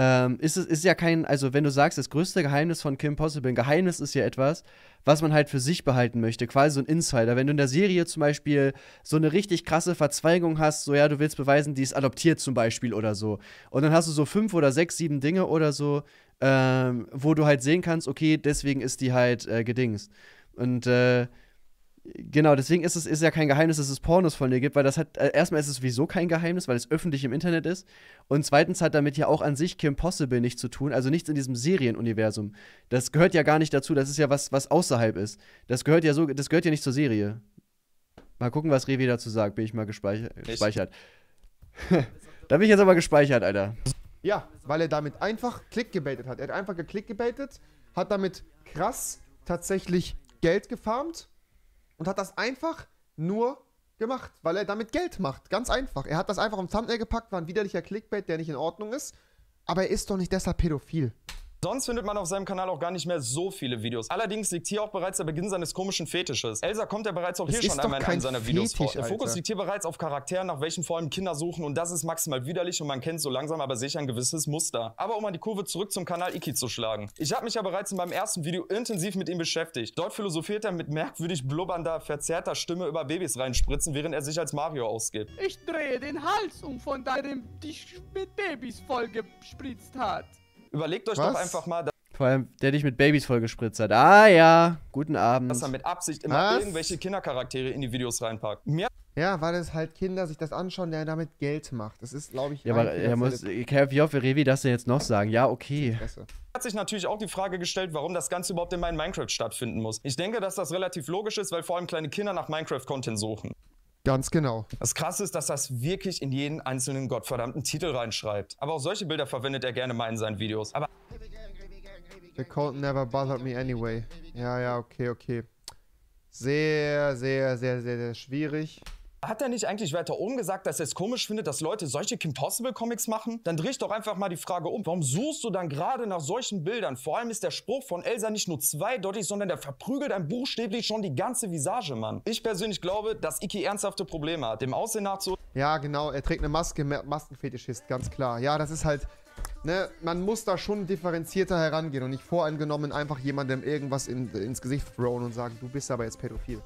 S1: ähm, ist es ist ja kein, also wenn du sagst, das größte Geheimnis von Kim Possible, ein Geheimnis ist ja etwas, was man halt für sich behalten möchte, quasi so ein Insider. Wenn du in der Serie zum Beispiel so eine richtig krasse Verzweigung hast, so ja, du willst beweisen, die ist adoptiert zum Beispiel oder so. Und dann hast du so fünf oder sechs, sieben Dinge oder so, ähm, wo du halt sehen kannst, okay, deswegen ist die halt äh, gedingst. Und äh, Genau, deswegen ist es ist ja kein Geheimnis, dass es Pornos von dir gibt, weil das hat, äh, erstmal ist es wieso kein Geheimnis, weil es öffentlich im Internet ist. Und zweitens hat damit ja auch an sich Kim Possible nichts zu tun, also nichts in diesem Serienuniversum. Das gehört ja gar nicht dazu, das ist ja was, was außerhalb ist. Das gehört ja so, das gehört ja nicht zur Serie. Mal gucken, was Revi dazu sagt, bin ich mal gespeicher gespeichert. (laughs) da bin ich jetzt aber gespeichert, Alter.
S2: Ja, weil er damit einfach clickgebaitet hat. Er hat einfach geklickgebaitet, hat damit krass tatsächlich Geld gefarmt und hat das einfach nur gemacht, weil er damit Geld macht. Ganz einfach. Er hat das einfach im Thumbnail gepackt, war ein widerlicher Clickbait, der nicht in Ordnung ist. Aber er ist doch nicht deshalb pädophil.
S3: Sonst findet man auf seinem Kanal auch gar nicht mehr so viele Videos. Allerdings liegt hier auch bereits der Beginn seines komischen Fetisches. Elsa kommt ja bereits auch das hier schon einmal in einem seiner Videos vor. Der Fokus liegt hier bereits auf Charakteren, nach welchen vor allem Kinder suchen und das ist maximal widerlich und man kennt so langsam aber sicher ein gewisses Muster. Aber um an die Kurve zurück zum Kanal Iki zu schlagen. Ich habe mich ja bereits in meinem ersten Video intensiv mit ihm beschäftigt. Dort philosophiert er mit merkwürdig blubbernder, verzerrter Stimme über Babys reinspritzen, während er sich als Mario ausgibt. Ich drehe den Hals um, von deinem dich mit Babys vollgespritzt hat. Überlegt euch Was? doch einfach mal. dass
S1: Vor allem, der dich mit Babys vollgespritzt hat. Ah ja, guten Abend. Dass er mit Absicht immer Was?
S2: irgendwelche Kindercharaktere in die Videos reinpackt. Mehr ja, weil es halt Kinder sich das anschauen, der
S1: damit Geld macht.
S2: Das ist, glaube ich, Ja, aber er muss,
S1: wie hoffe, Revi dass er jetzt noch sagen? Ja, okay.
S3: Hat sich natürlich auch die Frage gestellt, warum das Ganze überhaupt in meinem Minecraft stattfinden muss. Ich denke, dass das relativ logisch ist, weil vor allem kleine Kinder nach Minecraft-Content suchen. Ganz genau. Das Krasse ist, dass das wirklich in jeden einzelnen gottverdammten Titel reinschreibt. Aber auch solche Bilder verwendet er gerne mal in seinen Videos. Aber
S2: The cold never bothered me anyway. Ja, ja, okay, okay. Sehr, sehr, sehr, sehr, sehr schwierig. Hat er nicht eigentlich weiter oben gesagt, dass er es
S3: komisch findet, dass Leute solche Kim Possible Comics machen? Dann dreh ich doch einfach mal die Frage um. Warum suchst du dann gerade nach solchen Bildern? Vor allem ist der Spruch von Elsa nicht nur zweideutig, sondern der verprügelt ein buchstäblich schon die ganze Visage, Mann. Ich persönlich glaube, dass Iki ernsthafte Probleme hat, dem Aussehen nach nachzu.
S2: Ja, genau. Er trägt eine Maske, Maskenfetischist, ganz klar. Ja, das ist halt. Ne, man muss da schon differenzierter herangehen und nicht voreingenommen einfach jemandem irgendwas in, ins Gesicht throwen und sagen, du bist aber
S1: jetzt pädophil.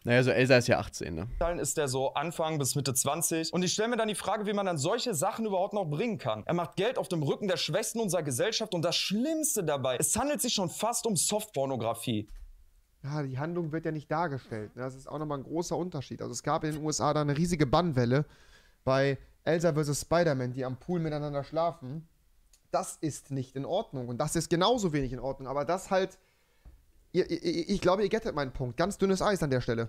S1: Prozent. Naja, so Elsa ist ja 18, ne?
S3: Dann ist der so Anfang bis Mitte 20. Und ich stelle mir dann die Frage, wie man dann solche Sachen überhaupt noch bringen kann. Er macht Geld auf dem Rücken der Schwächsten unserer Gesellschaft und das Schlimmste dabei, es handelt sich schon fast um Softpornografie.
S2: Ja, die Handlung wird ja nicht dargestellt. Ne? Das ist auch nochmal ein großer Unterschied. Also es gab in den USA da eine riesige Bannwelle bei Elsa vs. Spider-Man, die am Pool miteinander schlafen. Das ist nicht in Ordnung und das ist genauso wenig in Ordnung. Aber das halt ihr, ihr, ich glaube, ihr gettet meinen Punkt. Ganz dünnes Eis an der Stelle.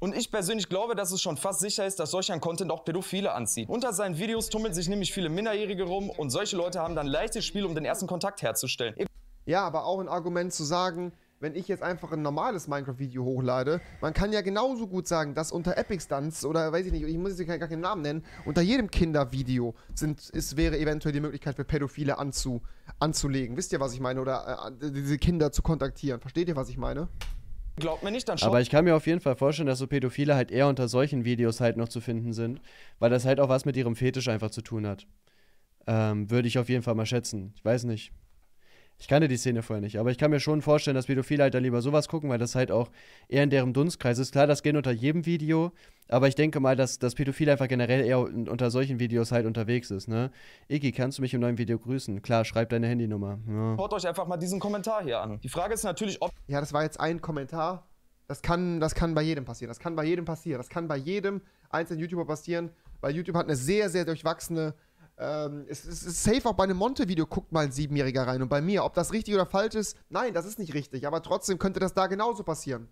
S2: Und ich persönlich glaube, dass es schon fast sicher ist, dass solch ein Content auch
S3: Pädophile anzieht. Unter seinen Videos tummeln sich nämlich viele Minderjährige rum und solche Leute haben dann leichtes Spiel, um den ersten
S2: Kontakt herzustellen. Ja, aber auch ein Argument zu sagen, wenn ich jetzt einfach ein normales Minecraft-Video hochlade, man kann ja genauso gut sagen, dass unter Epic Stunts oder weiß ich nicht, ich muss jetzt gar keinen Namen nennen, unter jedem Kindervideo sind, ist, wäre eventuell die Möglichkeit für Pädophile anzu, anzulegen. Wisst ihr, was ich meine? Oder äh, äh diese Kinder zu kontaktieren. Versteht ihr, was ich meine? Glaubt mir nicht, dann schaut. Aber ich
S1: kann mir auf jeden Fall vorstellen, dass so Pädophile halt eher unter solchen Videos halt noch zu finden sind, weil das halt auch was mit ihrem Fetisch einfach zu tun hat. Ähm, würde ich auf jeden Fall mal schätzen. Ich weiß nicht. Ich kannte die Szene vorher nicht, aber ich kann mir schon vorstellen, dass Pädophile halt dann lieber sowas gucken, weil das halt auch eher in deren Dunstkreis ist. Klar, das geht unter jedem Video, aber ich denke mal, dass das Pädophile einfach generell eher unter solchen Videos halt unterwegs ist, ne? Iggy, kannst du mich im neuen Video grüßen? Klar, schreib deine Handynummer. Ja. Ne?
S2: Schaut euch einfach mal diesen Kommentar hier an. Die Frage ist natürlich, ob. Ja, das war jetzt ein Kommentar. Das kann, das kann bei jedem passieren. Das kann bei jedem passieren. Das kann bei jedem einzelnen YouTuber passieren, weil YouTube hat eine sehr, sehr durchwachsene ähm, es, es, ist safe auch bei einem Monte-Video, guckt mal ein Siebenjähriger rein. Und bei mir, ob das richtig oder falsch ist, nein, das ist nicht richtig. Aber trotzdem könnte das da genauso passieren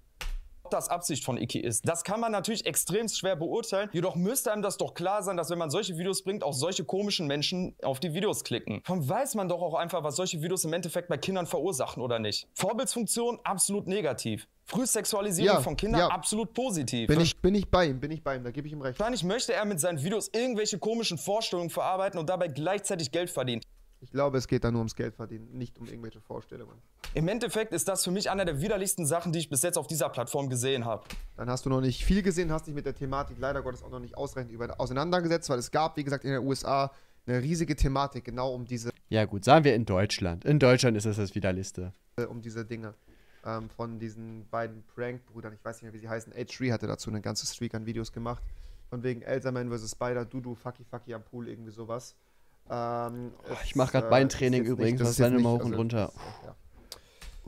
S3: Ob das Absicht von Iki ist. Das kann man natürlich extrem schwer beurteilen. Jedoch müsste einem das doch klar sein, dass wenn man solche Videos bringt, auch solche komischen Menschen auf die Videos klicken. Von weiß man doch auch einfach, was solche Videos im Endeffekt bei Kindern verursachen oder nicht. Vorbildsfunktion absolut negativ. Frühsexualisierung ja, von Kindern ja. absolut positiv. Bin ne? ich,
S2: bin ich bei ihm, bin ich bei ihm, da gebe ich ihm recht. Wahrscheinlich möchte er mit seinen
S3: Videos irgendwelche komischen Vorstellungen verarbeiten und dabei gleichzeitig Geld verdienen. Ich
S2: glaube, es geht da nur ums Geld verdienen, nicht
S3: um irgendwelche Vorstellungen. Im Endeffekt ist das für mich einer der widerlichsten Sachen, die ich bis jetzt auf dieser
S2: Plattform gesehen habe. Dann hast du noch nicht viel gesehen, hast dich mit der Thematik leider Gottes auch noch nicht ausreichend auseinandergesetzt, weil es gab, wie gesagt, in den USA eine riesige Thematik genau um diese.
S1: Ja gut, sagen wir in Deutschland. In Deutschland ist es das, das Widerlichste.
S2: Um diese Dinge ähm, von diesen beiden Prank-Brüdern, ich weiß nicht mehr, wie sie heißen, H3 hatte dazu eine ganze Streak an Videos gemacht. Von wegen Elsaman vs. Spider, Dudu, Fucky Fucky am Pool, irgendwie sowas. Ähm, oh, ich mache gerade äh, Beintraining übrigens, nicht, das ist dann immer hoch also und runter.
S1: Ist, ja.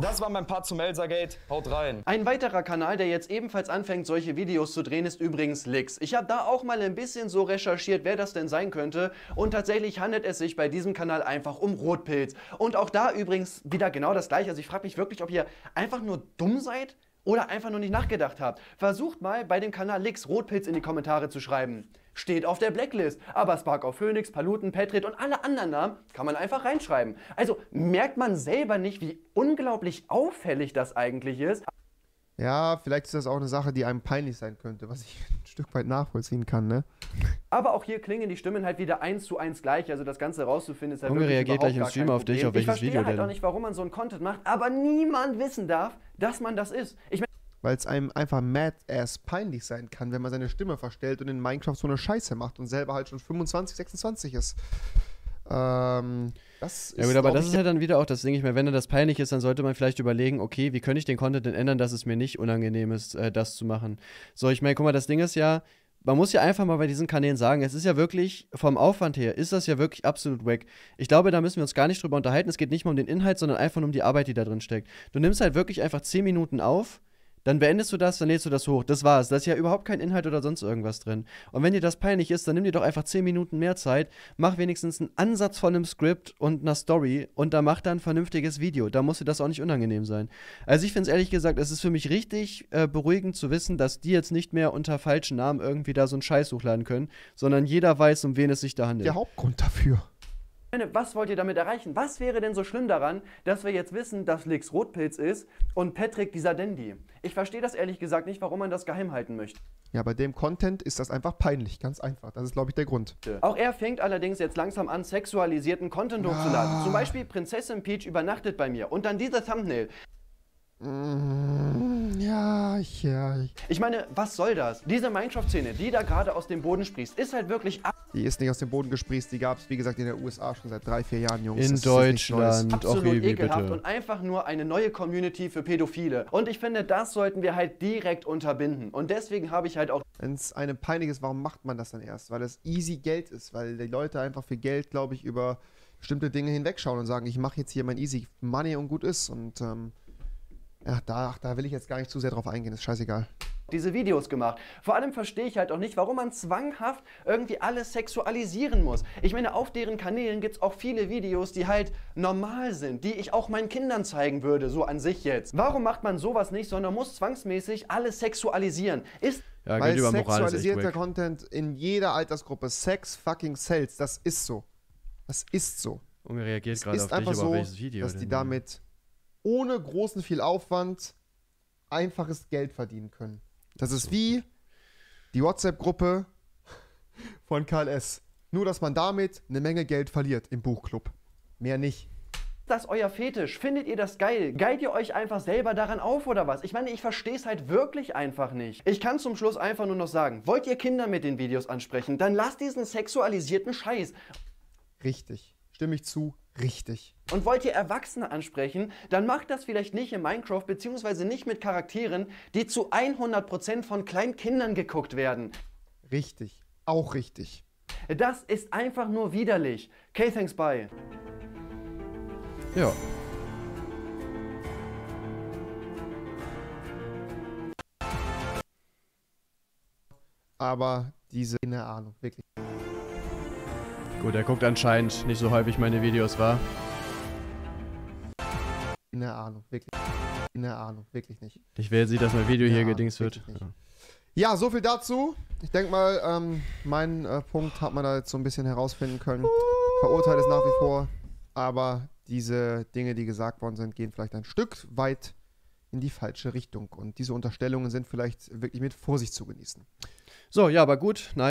S1: Das war mein Part zum Elsergate. Haut rein. Ein weiterer Kanal, der jetzt ebenfalls anfängt, solche Videos zu drehen, ist übrigens Licks. Ich habe da auch mal ein bisschen so recherchiert, wer das denn sein könnte. Und tatsächlich handelt es sich bei diesem Kanal einfach um Rotpilz. Und auch da übrigens wieder genau das gleiche. Also ich frage mich wirklich, ob ihr einfach nur dumm seid oder einfach nur nicht nachgedacht habt. Versucht mal bei dem Kanal Licks Rotpilz in die Kommentare zu schreiben steht auf der Blacklist. Aber Spark of Phoenix, Paluten, Petrit und alle anderen Namen kann man einfach reinschreiben. Also merkt man selber nicht, wie unglaublich auffällig das eigentlich ist.
S2: Ja, vielleicht ist das auch eine Sache, die einem peinlich sein könnte, was ich (laughs) ein Stück weit nachvollziehen kann, ne?
S1: Aber auch hier klingen die Stimmen halt wieder eins zu eins gleich. Also das Ganze rauszufinden ist halt Junge reagiert gleich im Stream auf dich, auf welches Video Ich verstehe Video halt denn? auch nicht, warum man so einen Content macht, aber niemand wissen darf, dass man das ist. Ich mein
S2: weil es einem einfach mad-ass peinlich sein kann, wenn man seine Stimme verstellt und in Minecraft so eine Scheiße macht und selber halt schon 25, 26 ist. Ähm, das ist ja, ist, gut, aber das ist ja halt
S1: dann wieder auch das Ding. Ich meine, wenn das peinlich ist, dann sollte man vielleicht überlegen, okay, wie könnte ich den Content denn ändern, dass es mir nicht unangenehm ist, äh, das zu machen. So, ich meine, guck mal, das Ding ist ja, man muss ja einfach mal bei diesen Kanälen sagen, es ist ja wirklich, vom Aufwand her, ist das ja wirklich absolut wack. Ich glaube, da müssen wir uns gar nicht drüber unterhalten. Es geht nicht mal um den Inhalt, sondern einfach um die Arbeit, die da drin steckt. Du nimmst halt wirklich einfach 10 Minuten auf dann beendest du das, dann lädst du das hoch. Das war's. Da ist ja überhaupt kein Inhalt oder sonst irgendwas drin. Und wenn dir das peinlich ist, dann nimm dir doch einfach 10 Minuten mehr Zeit, mach wenigstens einen Ansatz von einem Skript und einer Story und dann mach da ein vernünftiges Video. Da muss dir das auch nicht unangenehm sein. Also ich finde es ehrlich gesagt, es ist für mich richtig äh, beruhigend zu wissen, dass die jetzt nicht mehr unter falschen Namen irgendwie da so einen Scheiß hochladen können, sondern jeder weiß, um wen es sich da handelt. Der Hauptgrund dafür was wollt ihr damit erreichen? Was wäre denn so schlimm daran, dass wir jetzt wissen, dass Lix Rotpilz ist und Patrick dieser Dandy? Ich verstehe das ehrlich gesagt nicht, warum man das geheim halten möchte.
S2: Ja, bei dem Content ist das einfach peinlich, ganz einfach. Das ist, glaube ich, der Grund. Auch
S1: er fängt allerdings jetzt langsam an, sexualisierten Content hochzuladen. Ah. Zum Beispiel Prinzessin Peach übernachtet bei mir und dann dieser Thumbnail. Mm,
S2: ja, ja.
S1: Ich meine, was soll das? Diese Minecraft-Szene, die da gerade aus dem Boden sprießt, ist halt wirklich ab. Die ist nicht aus dem Boden gesprießt, die gab es, wie gesagt, in der USA schon seit drei, vier Jahren, Jungs. In das Deutschland. Absolut Ach, ekelhaft bitte. und einfach nur eine neue Community für Pädophile. Und ich finde, das sollten wir halt direkt unterbinden. Und deswegen habe ich halt auch... Wenn es einem peinlich warum macht man das dann erst? Weil es
S2: easy Geld ist, weil die Leute einfach für Geld, glaube ich, über bestimmte Dinge hinwegschauen und sagen, ich mache jetzt hier mein easy Money und gut ist und... Ähm, Ach, da, da will ich jetzt gar nicht zu sehr drauf eingehen, ist scheißegal
S1: diese Videos gemacht. Vor allem verstehe ich halt auch nicht, warum man zwanghaft irgendwie alles sexualisieren muss. Ich meine, auf deren Kanälen gibt es auch viele Videos, die halt normal sind, die ich auch meinen Kindern zeigen würde, so an sich jetzt. Warum macht man sowas nicht, sondern muss zwangsmäßig alles sexualisieren? Ist ja, weil sexualisierter Content in jeder Altersgruppe
S2: Sex fucking sells, das ist so. Das ist so.
S1: Und reagiert gerade auf dich, aber so, welches Video dass die
S2: damit ohne großen viel Aufwand einfaches Geld verdienen können. Das ist wie die WhatsApp-Gruppe von Karl S. Nur, dass man damit eine Menge Geld verliert im Buchclub. Mehr nicht.
S1: Ist das euer Fetisch? Findet ihr das geil? Geilt ihr euch einfach selber daran auf oder was? Ich meine, ich verstehe es halt wirklich einfach nicht. Ich kann zum Schluss einfach nur noch sagen, wollt ihr Kinder mit den Videos ansprechen, dann lasst diesen sexualisierten Scheiß. Richtig
S2: stimme ich zu, richtig.
S1: Und wollt ihr Erwachsene ansprechen, dann macht das vielleicht nicht in Minecraft beziehungsweise nicht mit Charakteren, die zu 100% von Kleinkindern geguckt werden. Richtig, auch richtig. Das ist einfach nur widerlich. Okay, thanks, bye. Ja.
S2: Aber diese, keine Ahnung, wirklich.
S1: Gut, er guckt anscheinend nicht so häufig meine Videos, war.
S2: Keine Ahnung, wirklich. Keine Ahnung, wirklich nicht.
S1: Ich will jetzt dass mein Video Keine hier Ahnung, gedings wird.
S2: Ja. ja. so viel dazu. Ich denke mal, ähm, meinen äh, Punkt hat man da jetzt so ein bisschen herausfinden können. Verurteilt es nach wie vor, aber diese Dinge, die gesagt worden sind, gehen vielleicht ein Stück weit in die falsche Richtung. Und diese Unterstellungen sind vielleicht wirklich mit Vorsicht zu genießen. So, ja, aber
S1: gut. Nein.